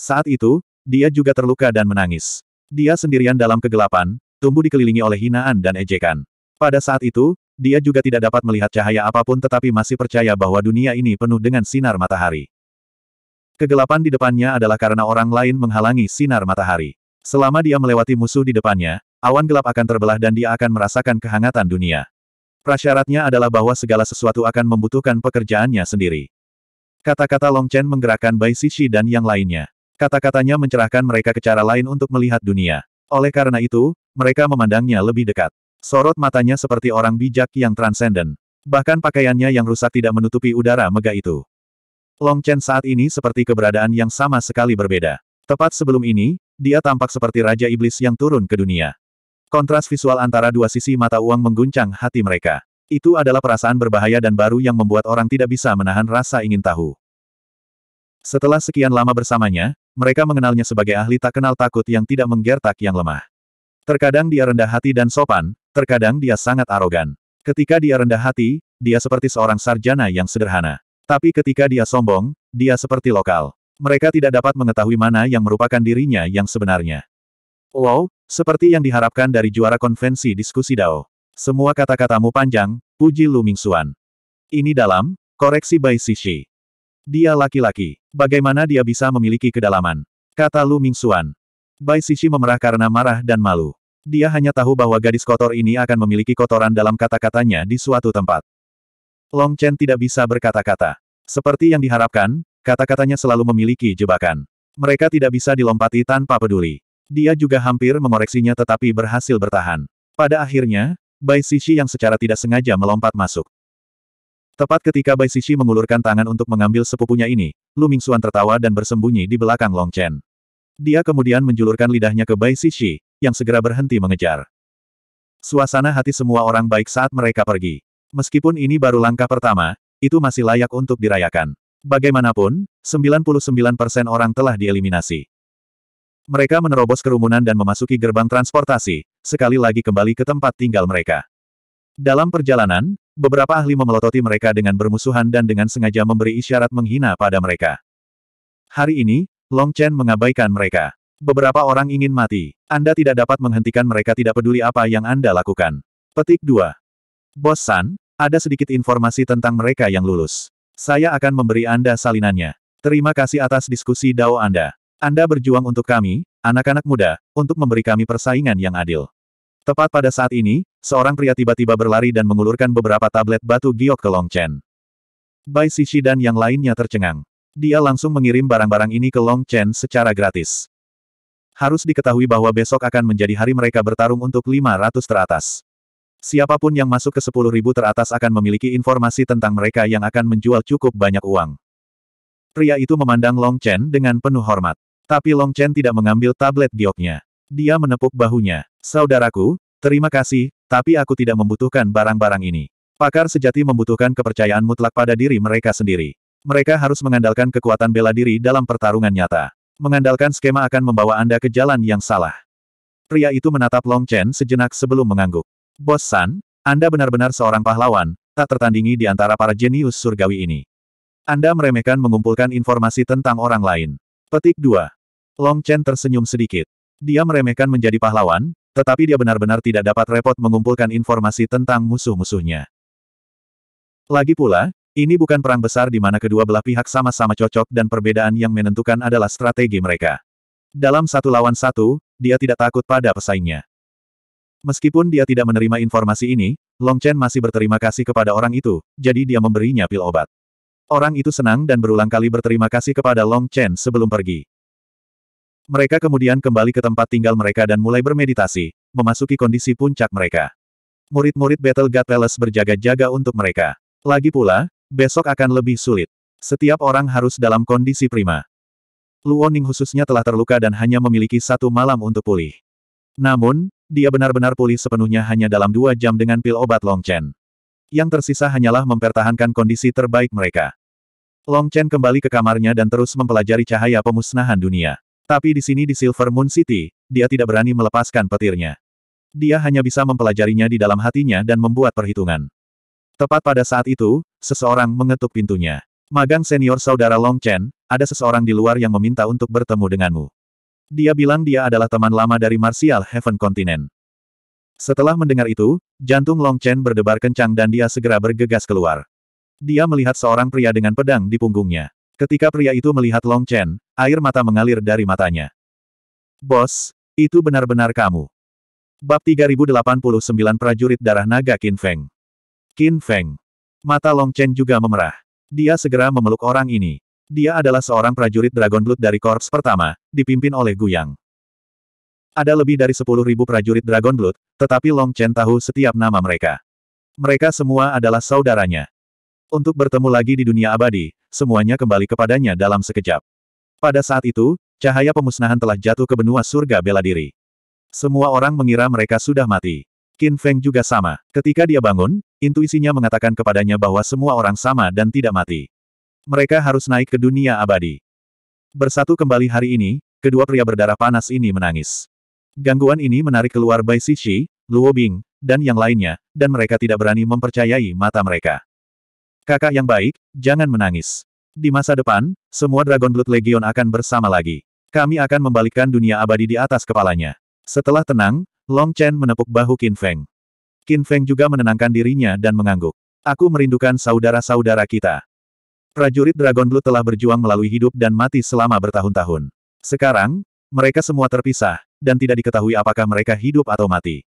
Saat itu, dia juga terluka dan menangis. Dia sendirian dalam kegelapan, tumbuh dikelilingi oleh hinaan dan ejekan. Pada saat itu, dia juga tidak dapat melihat cahaya apapun tetapi masih percaya bahwa dunia ini penuh dengan sinar matahari. Kegelapan di depannya adalah karena orang lain menghalangi sinar matahari. Selama dia melewati musuh di depannya, awan gelap akan terbelah dan dia akan merasakan kehangatan dunia. Prasyaratnya adalah bahwa segala sesuatu akan membutuhkan pekerjaannya sendiri. Kata-kata Long Chen menggerakkan Bai Sishi dan yang lainnya. Kata-katanya mencerahkan mereka ke cara lain untuk melihat dunia. Oleh karena itu, mereka memandangnya lebih dekat. Sorot matanya seperti orang bijak yang transenden. Bahkan pakaiannya yang rusak tidak menutupi udara megah itu. Long Chen saat ini seperti keberadaan yang sama sekali berbeda. Tepat sebelum ini, dia tampak seperti Raja Iblis yang turun ke dunia. Kontras visual antara dua sisi mata uang mengguncang hati mereka. Itu adalah perasaan berbahaya dan baru yang membuat orang tidak bisa menahan rasa ingin tahu. Setelah sekian lama bersamanya, mereka mengenalnya sebagai ahli tak kenal takut yang tidak menggertak yang lemah. Terkadang dia rendah hati dan sopan, terkadang dia sangat arogan. Ketika dia rendah hati, dia seperti seorang sarjana yang sederhana. Tapi ketika dia sombong, dia seperti lokal. Mereka tidak dapat mengetahui mana yang merupakan dirinya yang sebenarnya. Wow, seperti yang diharapkan dari juara konvensi diskusi Dao. Semua kata-katamu panjang, puji Lumingsuan. Ini dalam, koreksi by Sishi. Dia laki-laki. Bagaimana dia bisa memiliki kedalaman? Kata Lu Mingxuan. Bai Sisi memerah karena marah dan malu. Dia hanya tahu bahwa gadis kotor ini akan memiliki kotoran dalam kata-katanya di suatu tempat. Long Chen tidak bisa berkata-kata. Seperti yang diharapkan, kata-katanya selalu memiliki jebakan. Mereka tidak bisa dilompati tanpa peduli. Dia juga hampir mengoreksinya tetapi berhasil bertahan. Pada akhirnya, Bai Sisi yang secara tidak sengaja melompat masuk. Tepat ketika Bai Sisi mengulurkan tangan untuk mengambil sepupunya ini, Lu Mingxuan tertawa dan bersembunyi di belakang Long Chen. Dia kemudian menjulurkan lidahnya ke Bai Sisi, yang segera berhenti mengejar. Suasana hati semua orang baik saat mereka pergi. Meskipun ini baru langkah pertama, itu masih layak untuk dirayakan. Bagaimanapun, 99% orang telah dieliminasi. Mereka menerobos kerumunan dan memasuki gerbang transportasi, sekali lagi kembali ke tempat tinggal mereka. Dalam perjalanan, Beberapa ahli memelototi mereka dengan bermusuhan dan dengan sengaja memberi isyarat menghina pada mereka. Hari ini, Long Chen mengabaikan mereka. Beberapa orang ingin mati. Anda tidak dapat menghentikan mereka tidak peduli apa yang Anda lakukan. Petik 2. Bos San, ada sedikit informasi tentang mereka yang lulus. Saya akan memberi Anda salinannya. Terima kasih atas diskusi Dao Anda. Anda berjuang untuk kami, anak-anak muda, untuk memberi kami persaingan yang adil. Tepat pada saat ini, seorang pria tiba-tiba berlari dan mengulurkan beberapa tablet batu giok ke Long Chen. Bai Shishi dan yang lainnya tercengang. Dia langsung mengirim barang-barang ini ke Long Chen secara gratis. Harus diketahui bahwa besok akan menjadi hari mereka bertarung untuk 500 teratas. Siapapun yang masuk ke 10.000 teratas akan memiliki informasi tentang mereka yang akan menjual cukup banyak uang. Pria itu memandang Long Chen dengan penuh hormat. Tapi Long Chen tidak mengambil tablet gioknya. Dia menepuk bahunya. Saudaraku, terima kasih, tapi aku tidak membutuhkan barang-barang ini. Pakar sejati membutuhkan kepercayaan mutlak pada diri mereka sendiri. Mereka harus mengandalkan kekuatan bela diri dalam pertarungan nyata. Mengandalkan skema akan membawa Anda ke jalan yang salah. Pria itu menatap Long Chen sejenak sebelum mengangguk. Bos San, Anda benar-benar seorang pahlawan, tak tertandingi di antara para jenius surgawi ini. Anda meremehkan mengumpulkan informasi tentang orang lain. Petik 2. Long Chen tersenyum sedikit. Dia meremehkan menjadi pahlawan, tetapi dia benar-benar tidak dapat repot mengumpulkan informasi tentang musuh-musuhnya. Lagi pula, ini bukan perang besar di mana kedua belah pihak sama-sama cocok dan perbedaan yang menentukan adalah strategi mereka. Dalam satu lawan satu, dia tidak takut pada pesaingnya. Meskipun dia tidak menerima informasi ini, Long Chen masih berterima kasih kepada orang itu, jadi dia memberinya pil obat. Orang itu senang dan berulang kali berterima kasih kepada Long Chen sebelum pergi. Mereka kemudian kembali ke tempat tinggal mereka dan mulai bermeditasi, memasuki kondisi puncak mereka. Murid-murid Battle God Palace berjaga-jaga untuk mereka. Lagi pula, besok akan lebih sulit. Setiap orang harus dalam kondisi prima. Luoning khususnya telah terluka dan hanya memiliki satu malam untuk pulih. Namun, dia benar-benar pulih sepenuhnya hanya dalam dua jam dengan pil obat Long Chen. Yang tersisa hanyalah mempertahankan kondisi terbaik mereka. Long Chen kembali ke kamarnya dan terus mempelajari cahaya pemusnahan dunia. Tapi di sini di Silver Moon City, dia tidak berani melepaskan petirnya. Dia hanya bisa mempelajarinya di dalam hatinya dan membuat perhitungan. Tepat pada saat itu, seseorang mengetuk pintunya. Magang senior saudara Long Chen, ada seseorang di luar yang meminta untuk bertemu denganmu. Dia bilang dia adalah teman lama dari Martial Heaven Continent. Setelah mendengar itu, jantung Long Chen berdebar kencang dan dia segera bergegas keluar. Dia melihat seorang pria dengan pedang di punggungnya. Ketika pria itu melihat Long Chen, Air mata mengalir dari matanya. Bos, itu benar-benar kamu. Bab 3089 Prajurit Darah Naga Qin Feng. Qin Feng. Mata Long Chen juga memerah. Dia segera memeluk orang ini. Dia adalah seorang prajurit Dragon Blood dari Korps pertama, dipimpin oleh Gu Yang. Ada lebih dari 10.000 prajurit Dragon Blood, tetapi Long Chen tahu setiap nama mereka. Mereka semua adalah saudaranya. Untuk bertemu lagi di dunia abadi, semuanya kembali kepadanya dalam sekejap. Pada saat itu, cahaya pemusnahan telah jatuh ke benua surga bela diri. Semua orang mengira mereka sudah mati. Qin Feng juga sama. Ketika dia bangun, intuisinya mengatakan kepadanya bahwa semua orang sama dan tidak mati. Mereka harus naik ke dunia abadi. Bersatu kembali hari ini, kedua pria berdarah panas ini menangis. Gangguan ini menarik keluar Bai Shishi, Luo Bing, dan yang lainnya, dan mereka tidak berani mempercayai mata mereka. Kakak yang baik, jangan menangis. Di masa depan, semua Dragon Blood Legion akan bersama lagi. Kami akan membalikkan dunia abadi di atas kepalanya. Setelah tenang, Long Chen menepuk bahu Qin Feng. Qin Feng juga menenangkan dirinya dan mengangguk. Aku merindukan saudara-saudara kita. Prajurit Dragon Blood telah berjuang melalui hidup dan mati selama bertahun-tahun. Sekarang, mereka semua terpisah, dan tidak diketahui apakah mereka hidup atau mati.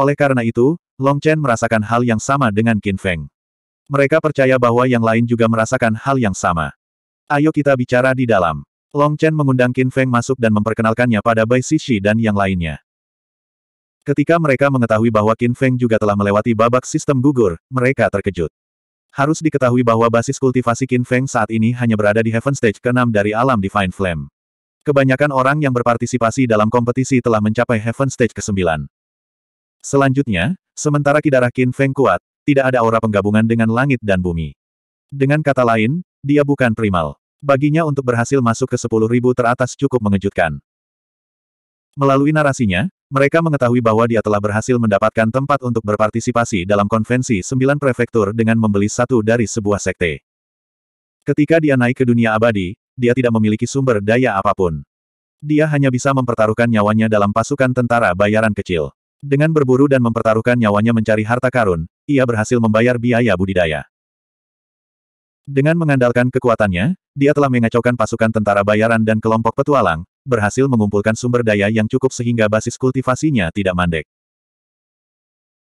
Oleh karena itu, Long Chen merasakan hal yang sama dengan Qin Feng. Mereka percaya bahwa yang lain juga merasakan hal yang sama. Ayo kita bicara di dalam. Long Chen mengundang Qin Feng masuk dan memperkenalkannya pada Bai Sishi dan yang lainnya. Ketika mereka mengetahui bahwa Qin Feng juga telah melewati babak sistem gugur, mereka terkejut. Harus diketahui bahwa basis kultivasi Qin Feng saat ini hanya berada di Heaven Stage ke-6 dari alam Divine Flame. Kebanyakan orang yang berpartisipasi dalam kompetisi telah mencapai Heaven Stage ke-9. Selanjutnya, sementara kidarah Qin Feng kuat, tidak ada aura penggabungan dengan langit dan bumi. Dengan kata lain, dia bukan primal. Baginya untuk berhasil masuk ke sepuluh ribu teratas cukup mengejutkan. Melalui narasinya, mereka mengetahui bahwa dia telah berhasil mendapatkan tempat untuk berpartisipasi dalam konvensi sembilan prefektur dengan membeli satu dari sebuah sekte. Ketika dia naik ke dunia abadi, dia tidak memiliki sumber daya apapun. Dia hanya bisa mempertaruhkan nyawanya dalam pasukan tentara bayaran kecil. Dengan berburu dan mempertaruhkan nyawanya mencari harta karun, ia berhasil membayar biaya budidaya. Dengan mengandalkan kekuatannya, dia telah mengacaukan pasukan tentara bayaran dan kelompok petualang, berhasil mengumpulkan sumber daya yang cukup sehingga basis kultivasinya tidak mandek.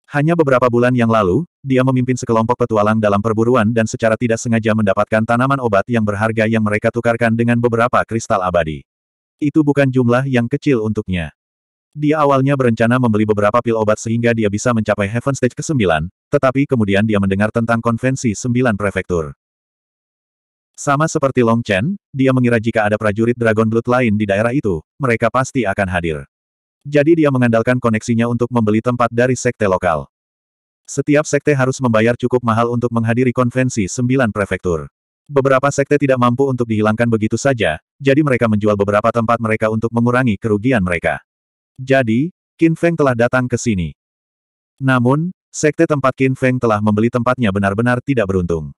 Hanya beberapa bulan yang lalu, dia memimpin sekelompok petualang dalam perburuan dan secara tidak sengaja mendapatkan tanaman obat yang berharga yang mereka tukarkan dengan beberapa kristal abadi. Itu bukan jumlah yang kecil untuknya. Dia awalnya berencana membeli beberapa pil obat sehingga dia bisa mencapai Heaven Stage ke-9, tetapi kemudian dia mendengar tentang konvensi sembilan prefektur. Sama seperti Long Chen, dia mengira jika ada prajurit Dragon Blood lain di daerah itu, mereka pasti akan hadir. Jadi dia mengandalkan koneksinya untuk membeli tempat dari sekte lokal. Setiap sekte harus membayar cukup mahal untuk menghadiri konvensi sembilan prefektur. Beberapa sekte tidak mampu untuk dihilangkan begitu saja, jadi mereka menjual beberapa tempat mereka untuk mengurangi kerugian mereka. Jadi, Qin Feng telah datang ke sini. Namun, Sekte tempat Qin Feng telah membeli tempatnya benar-benar tidak beruntung.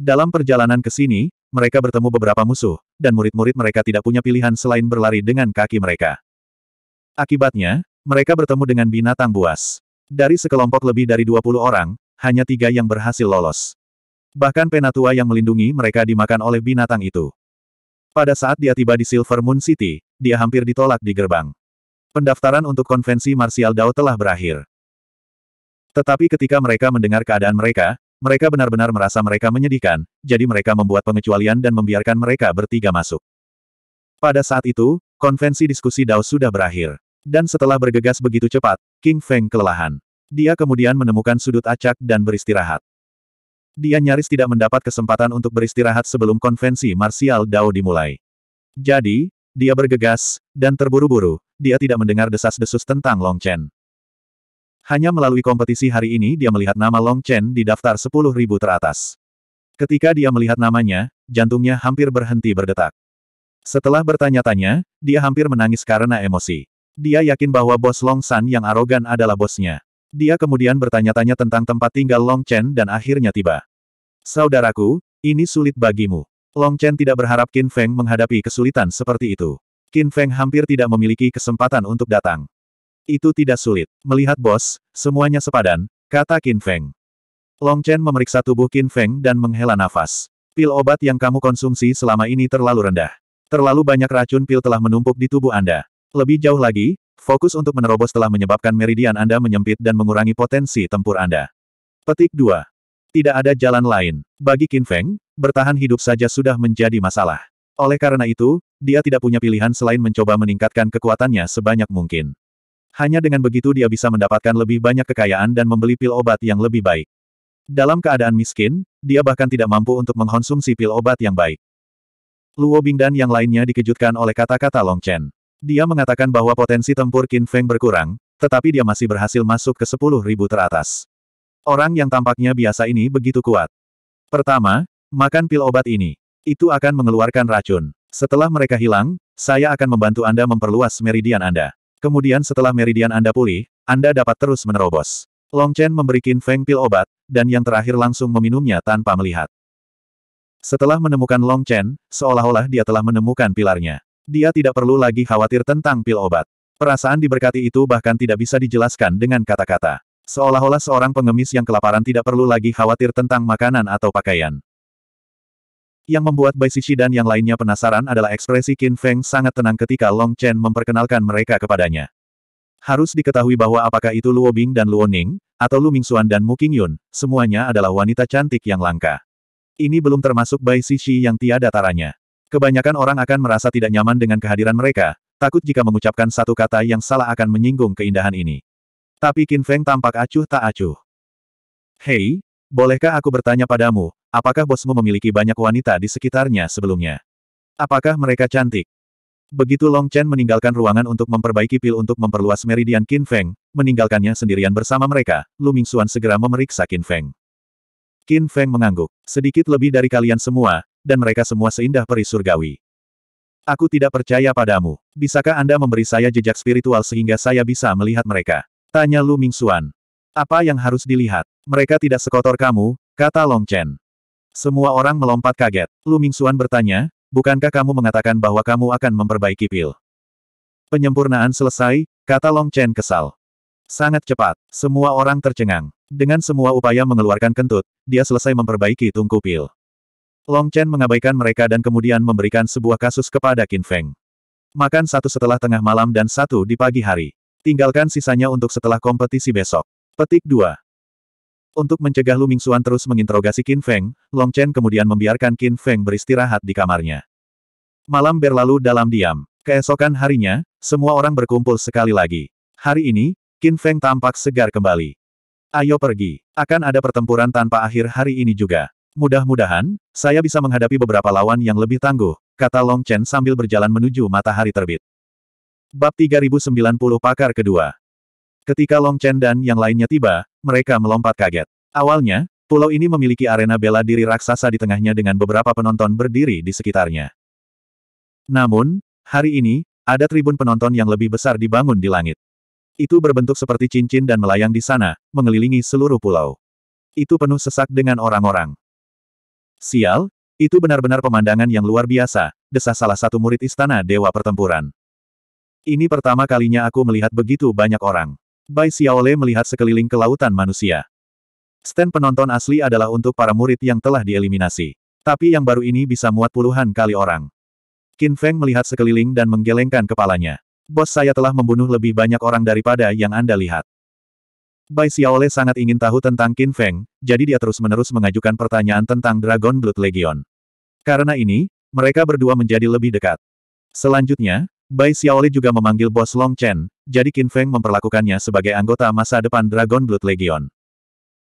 Dalam perjalanan ke sini, mereka bertemu beberapa musuh, dan murid-murid mereka tidak punya pilihan selain berlari dengan kaki mereka. Akibatnya, mereka bertemu dengan binatang buas. Dari sekelompok lebih dari 20 orang, hanya tiga yang berhasil lolos. Bahkan penatua yang melindungi mereka dimakan oleh binatang itu. Pada saat dia tiba di Silver Moon City, dia hampir ditolak di gerbang. Pendaftaran untuk konvensi Martial Dao telah berakhir. Tetapi ketika mereka mendengar keadaan mereka, mereka benar-benar merasa mereka menyedihkan, jadi mereka membuat pengecualian dan membiarkan mereka bertiga masuk. Pada saat itu, konvensi diskusi Dao sudah berakhir. Dan setelah bergegas begitu cepat, King Feng kelelahan. Dia kemudian menemukan sudut acak dan beristirahat. Dia nyaris tidak mendapat kesempatan untuk beristirahat sebelum konvensi marsial Dao dimulai. Jadi, dia bergegas, dan terburu-buru, dia tidak mendengar desas-desus tentang Long Chen. Hanya melalui kompetisi hari ini dia melihat nama Long Chen di daftar 10.000 teratas. Ketika dia melihat namanya, jantungnya hampir berhenti berdetak. Setelah bertanya-tanya, dia hampir menangis karena emosi. Dia yakin bahwa bos Long San yang arogan adalah bosnya. Dia kemudian bertanya-tanya tentang tempat tinggal Long Chen dan akhirnya tiba. Saudaraku, ini sulit bagimu. Long Chen tidak berharap Qin Feng menghadapi kesulitan seperti itu. Qin Feng hampir tidak memiliki kesempatan untuk datang. Itu tidak sulit. Melihat bos, semuanya sepadan, kata Qin Feng. Long Chen memeriksa tubuh Qin Feng dan menghela nafas. Pil obat yang kamu konsumsi selama ini terlalu rendah. Terlalu banyak racun pil telah menumpuk di tubuh Anda. Lebih jauh lagi, fokus untuk menerobos telah menyebabkan meridian Anda menyempit dan mengurangi potensi tempur Anda. Petik 2. Tidak ada jalan lain. Bagi Qin Feng, bertahan hidup saja sudah menjadi masalah. Oleh karena itu, dia tidak punya pilihan selain mencoba meningkatkan kekuatannya sebanyak mungkin. Hanya dengan begitu dia bisa mendapatkan lebih banyak kekayaan dan membeli pil obat yang lebih baik. Dalam keadaan miskin, dia bahkan tidak mampu untuk mengkonsumsi pil obat yang baik. Luo Bing dan yang lainnya dikejutkan oleh kata-kata Long Chen. Dia mengatakan bahwa potensi tempur Qin Feng berkurang, tetapi dia masih berhasil masuk ke ribu teratas. Orang yang tampaknya biasa ini begitu kuat. Pertama, makan pil obat ini. Itu akan mengeluarkan racun. Setelah mereka hilang, saya akan membantu Anda memperluas meridian Anda. Kemudian setelah meridian Anda pulih, Anda dapat terus menerobos. Long Chen memberi Qin Feng pil obat, dan yang terakhir langsung meminumnya tanpa melihat. Setelah menemukan Long Chen, seolah-olah dia telah menemukan pilarnya. Dia tidak perlu lagi khawatir tentang pil obat. Perasaan diberkati itu bahkan tidak bisa dijelaskan dengan kata-kata. Seolah-olah seorang pengemis yang kelaparan tidak perlu lagi khawatir tentang makanan atau pakaian. Yang membuat Bai Shishi dan yang lainnya penasaran adalah ekspresi Qin Feng sangat tenang ketika Long Chen memperkenalkan mereka kepadanya. Harus diketahui bahwa apakah itu Luo Bing dan Luo Ning, atau Lu Mingxuan dan Mu Qingyun, semuanya adalah wanita cantik yang langka. Ini belum termasuk Bai Shishi yang tiada taranya. Kebanyakan orang akan merasa tidak nyaman dengan kehadiran mereka, takut jika mengucapkan satu kata yang salah akan menyinggung keindahan ini. Tapi Qin Feng tampak acuh tak acuh. Hei, bolehkah aku bertanya padamu, Apakah bosmu memiliki banyak wanita di sekitarnya sebelumnya? Apakah mereka cantik? Begitu Long Chen meninggalkan ruangan untuk memperbaiki pil untuk memperluas meridian Qin Feng, meninggalkannya sendirian bersama mereka, Lu Ming Mingxuan segera memeriksa Qin Feng. Qin Feng mengangguk, sedikit lebih dari kalian semua, dan mereka semua seindah peri surgawi. Aku tidak percaya padamu. Bisakah Anda memberi saya jejak spiritual sehingga saya bisa melihat mereka? Tanya Lu Ming Mingxuan. Apa yang harus dilihat? Mereka tidak sekotor kamu, kata Long Chen. Semua orang melompat kaget. Lu Mingxuan bertanya, bukankah kamu mengatakan bahwa kamu akan memperbaiki pil? Penyempurnaan selesai, kata Long Chen kesal. Sangat cepat, semua orang tercengang. Dengan semua upaya mengeluarkan kentut, dia selesai memperbaiki tungku pil. Long Chen mengabaikan mereka dan kemudian memberikan sebuah kasus kepada Qin Feng. Makan satu setelah tengah malam dan satu di pagi hari. Tinggalkan sisanya untuk setelah kompetisi besok. Petik 2. Untuk mencegah Lu Mingxuan terus menginterogasi Qin Feng, Long Chen kemudian membiarkan Qin Feng beristirahat di kamarnya. Malam berlalu dalam diam. Keesokan harinya, semua orang berkumpul sekali lagi. Hari ini, Qin Feng tampak segar kembali. Ayo pergi. Akan ada pertempuran tanpa akhir hari ini juga. Mudah-mudahan, saya bisa menghadapi beberapa lawan yang lebih tangguh, kata Long Chen sambil berjalan menuju matahari terbit. Bab 3090 Pakar Kedua Ketika Long Chen dan yang lainnya tiba, mereka melompat kaget. Awalnya, pulau ini memiliki arena bela diri raksasa di tengahnya dengan beberapa penonton berdiri di sekitarnya. Namun, hari ini, ada tribun penonton yang lebih besar dibangun di langit. Itu berbentuk seperti cincin dan melayang di sana, mengelilingi seluruh pulau. Itu penuh sesak dengan orang-orang. Sial, itu benar-benar pemandangan yang luar biasa, desah salah satu murid istana Dewa Pertempuran. Ini pertama kalinya aku melihat begitu banyak orang. Bai Xiaole melihat sekeliling kelautan manusia. Stand penonton asli adalah untuk para murid yang telah dieliminasi. Tapi yang baru ini bisa muat puluhan kali orang. Qin Feng melihat sekeliling dan menggelengkan kepalanya. Bos saya telah membunuh lebih banyak orang daripada yang Anda lihat. Bai Xiaole sangat ingin tahu tentang Qin Feng, jadi dia terus-menerus mengajukan pertanyaan tentang Dragon Blood Legion. Karena ini, mereka berdua menjadi lebih dekat. Selanjutnya, Bai Xiaoli juga memanggil bos Long Chen, jadi Qin Feng memperlakukannya sebagai anggota masa depan Dragon Blood Legion.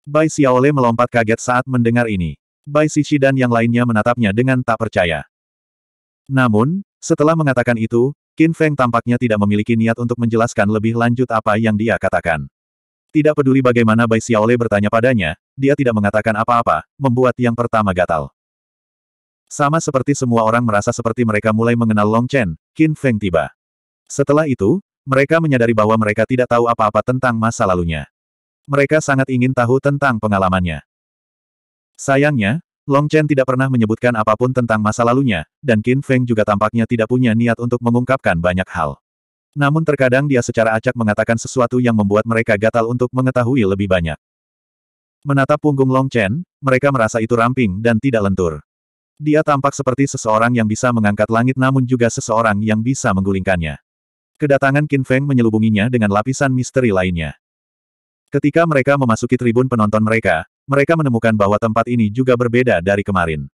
Bai Xiaole melompat kaget saat mendengar ini. Bai Shishi dan yang lainnya menatapnya dengan tak percaya. Namun, setelah mengatakan itu, Qin Feng tampaknya tidak memiliki niat untuk menjelaskan lebih lanjut apa yang dia katakan. Tidak peduli bagaimana Bai Xiaole bertanya padanya, dia tidak mengatakan apa-apa, membuat yang pertama gatal. Sama seperti semua orang merasa seperti mereka mulai mengenal Long Chen, Qin Feng tiba. Setelah itu, mereka menyadari bahwa mereka tidak tahu apa-apa tentang masa lalunya. Mereka sangat ingin tahu tentang pengalamannya. Sayangnya, Long Chen tidak pernah menyebutkan apapun tentang masa lalunya, dan Qin Feng juga tampaknya tidak punya niat untuk mengungkapkan banyak hal. Namun terkadang dia secara acak mengatakan sesuatu yang membuat mereka gatal untuk mengetahui lebih banyak. Menatap punggung Long Chen, mereka merasa itu ramping dan tidak lentur. Dia tampak seperti seseorang yang bisa mengangkat langit namun juga seseorang yang bisa menggulingkannya. Kedatangan Qin Feng menyelubunginya dengan lapisan misteri lainnya. Ketika mereka memasuki tribun penonton mereka, mereka menemukan bahwa tempat ini juga berbeda dari kemarin.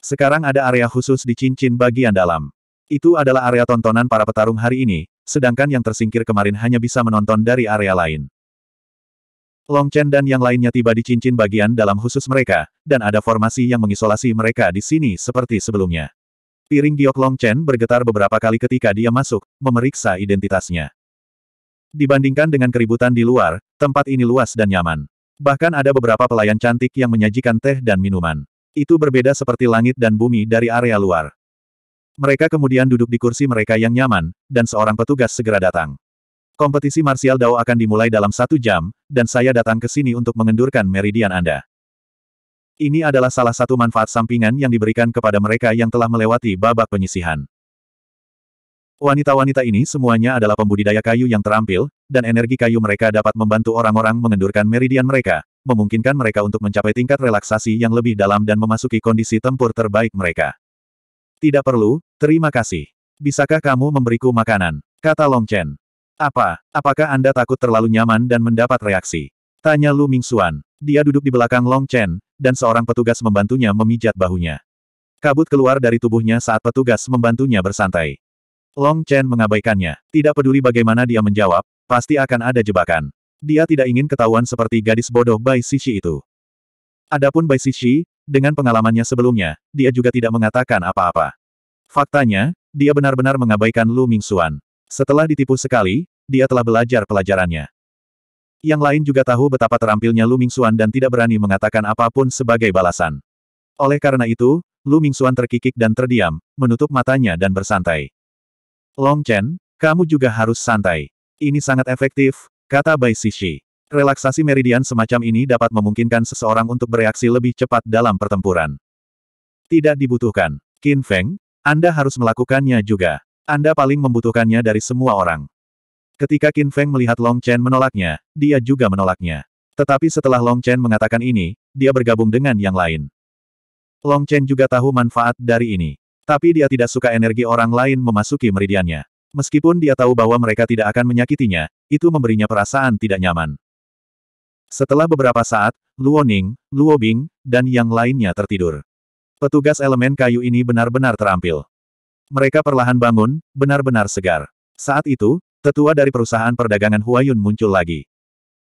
Sekarang ada area khusus di cincin bagian dalam. Itu adalah area tontonan para petarung hari ini, sedangkan yang tersingkir kemarin hanya bisa menonton dari area lain. Long Chen dan yang lainnya tiba di cincin bagian dalam khusus mereka, dan ada formasi yang mengisolasi mereka di sini seperti sebelumnya. Piring giok Long Chen bergetar beberapa kali ketika dia masuk, memeriksa identitasnya. Dibandingkan dengan keributan di luar, tempat ini luas dan nyaman. Bahkan ada beberapa pelayan cantik yang menyajikan teh dan minuman. Itu berbeda seperti langit dan bumi dari area luar. Mereka kemudian duduk di kursi mereka yang nyaman, dan seorang petugas segera datang. Kompetisi Martial Dao akan dimulai dalam satu jam, dan saya datang ke sini untuk mengendurkan meridian Anda. Ini adalah salah satu manfaat sampingan yang diberikan kepada mereka yang telah melewati babak penyisihan. Wanita-wanita ini semuanya adalah pembudidaya kayu yang terampil, dan energi kayu mereka dapat membantu orang-orang mengendurkan meridian mereka, memungkinkan mereka untuk mencapai tingkat relaksasi yang lebih dalam dan memasuki kondisi tempur terbaik mereka. Tidak perlu, terima kasih. Bisakah kamu memberiku makanan? Kata Long Chen. Apa, apakah Anda takut terlalu nyaman dan mendapat reaksi? Tanya Lu Mingxuan. Dia duduk di belakang Long Chen, dan seorang petugas membantunya memijat bahunya. Kabut keluar dari tubuhnya saat petugas membantunya bersantai. Long Chen mengabaikannya. Tidak peduli bagaimana dia menjawab, pasti akan ada jebakan. Dia tidak ingin ketahuan seperti gadis bodoh Bai Sishi itu. Adapun Bai Sishi, dengan pengalamannya sebelumnya, dia juga tidak mengatakan apa-apa. Faktanya, dia benar-benar mengabaikan Lu Mingxuan. Setelah ditipu sekali, dia telah belajar pelajarannya. Yang lain juga tahu betapa terampilnya Lu Mingxuan dan tidak berani mengatakan apapun sebagai balasan. Oleh karena itu, Lu Mingxuan terkikik dan terdiam, menutup matanya dan bersantai. Long Chen, kamu juga harus santai. Ini sangat efektif, kata Bai Sishi. Relaksasi meridian semacam ini dapat memungkinkan seseorang untuk bereaksi lebih cepat dalam pertempuran. Tidak dibutuhkan. Qin Feng, Anda harus melakukannya juga. Anda paling membutuhkannya dari semua orang. Ketika Qin Feng melihat Long Chen menolaknya, dia juga menolaknya. Tetapi setelah Long Chen mengatakan ini, dia bergabung dengan yang lain. Long Chen juga tahu manfaat dari ini. Tapi dia tidak suka energi orang lain memasuki meridiannya. Meskipun dia tahu bahwa mereka tidak akan menyakitinya, itu memberinya perasaan tidak nyaman. Setelah beberapa saat, Luo Ning, Luo Bing, dan yang lainnya tertidur. Petugas elemen kayu ini benar-benar terampil. Mereka perlahan bangun, benar-benar segar. Saat itu, Tetua dari perusahaan perdagangan Huayun muncul lagi.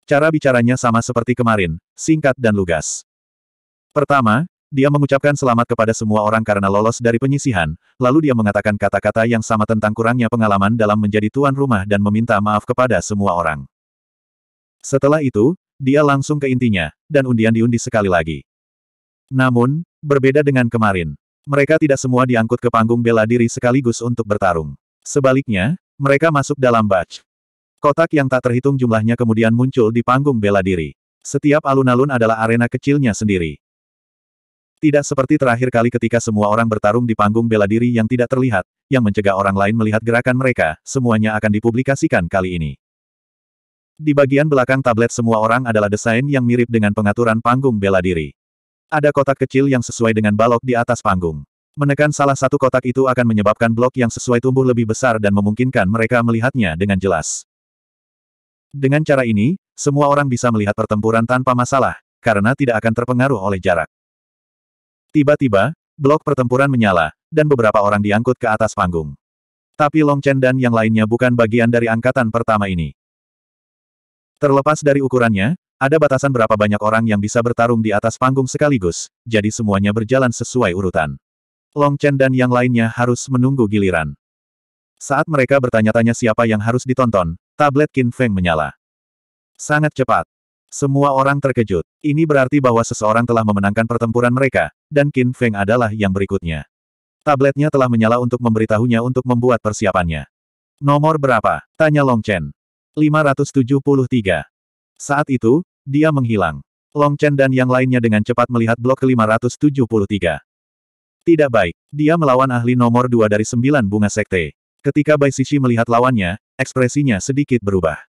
Cara bicaranya sama seperti kemarin, singkat dan lugas. Pertama, dia mengucapkan selamat kepada semua orang karena lolos dari penyisihan, lalu dia mengatakan kata-kata yang sama tentang kurangnya pengalaman dalam menjadi tuan rumah dan meminta maaf kepada semua orang. Setelah itu, dia langsung ke intinya, dan undian-diundi sekali lagi. Namun, berbeda dengan kemarin, mereka tidak semua diangkut ke panggung bela diri sekaligus untuk bertarung. Sebaliknya, mereka masuk dalam batch. Kotak yang tak terhitung jumlahnya kemudian muncul di panggung bela diri. Setiap alun-alun adalah arena kecilnya sendiri. Tidak seperti terakhir kali ketika semua orang bertarung di panggung bela diri yang tidak terlihat, yang mencegah orang lain melihat gerakan mereka, semuanya akan dipublikasikan kali ini. Di bagian belakang tablet semua orang adalah desain yang mirip dengan pengaturan panggung bela diri. Ada kotak kecil yang sesuai dengan balok di atas panggung. Menekan salah satu kotak itu akan menyebabkan blok yang sesuai tumbuh lebih besar dan memungkinkan mereka melihatnya dengan jelas. Dengan cara ini, semua orang bisa melihat pertempuran tanpa masalah, karena tidak akan terpengaruh oleh jarak. Tiba-tiba, blok pertempuran menyala, dan beberapa orang diangkut ke atas panggung. Tapi Long Chen dan yang lainnya bukan bagian dari angkatan pertama ini. Terlepas dari ukurannya, ada batasan berapa banyak orang yang bisa bertarung di atas panggung sekaligus, jadi semuanya berjalan sesuai urutan. Long Chen dan yang lainnya harus menunggu giliran. Saat mereka bertanya-tanya siapa yang harus ditonton, tablet Qin Feng menyala. Sangat cepat. Semua orang terkejut. Ini berarti bahwa seseorang telah memenangkan pertempuran mereka, dan Qin Feng adalah yang berikutnya. Tabletnya telah menyala untuk memberitahunya untuk membuat persiapannya. Nomor berapa? Tanya Long Chen. 573. Saat itu, dia menghilang. Long Chen dan yang lainnya dengan cepat melihat blok ke-573. Tidak baik. Dia melawan ahli nomor dua dari sembilan bunga sekte. Ketika Bai Sishi melihat lawannya, ekspresinya sedikit berubah.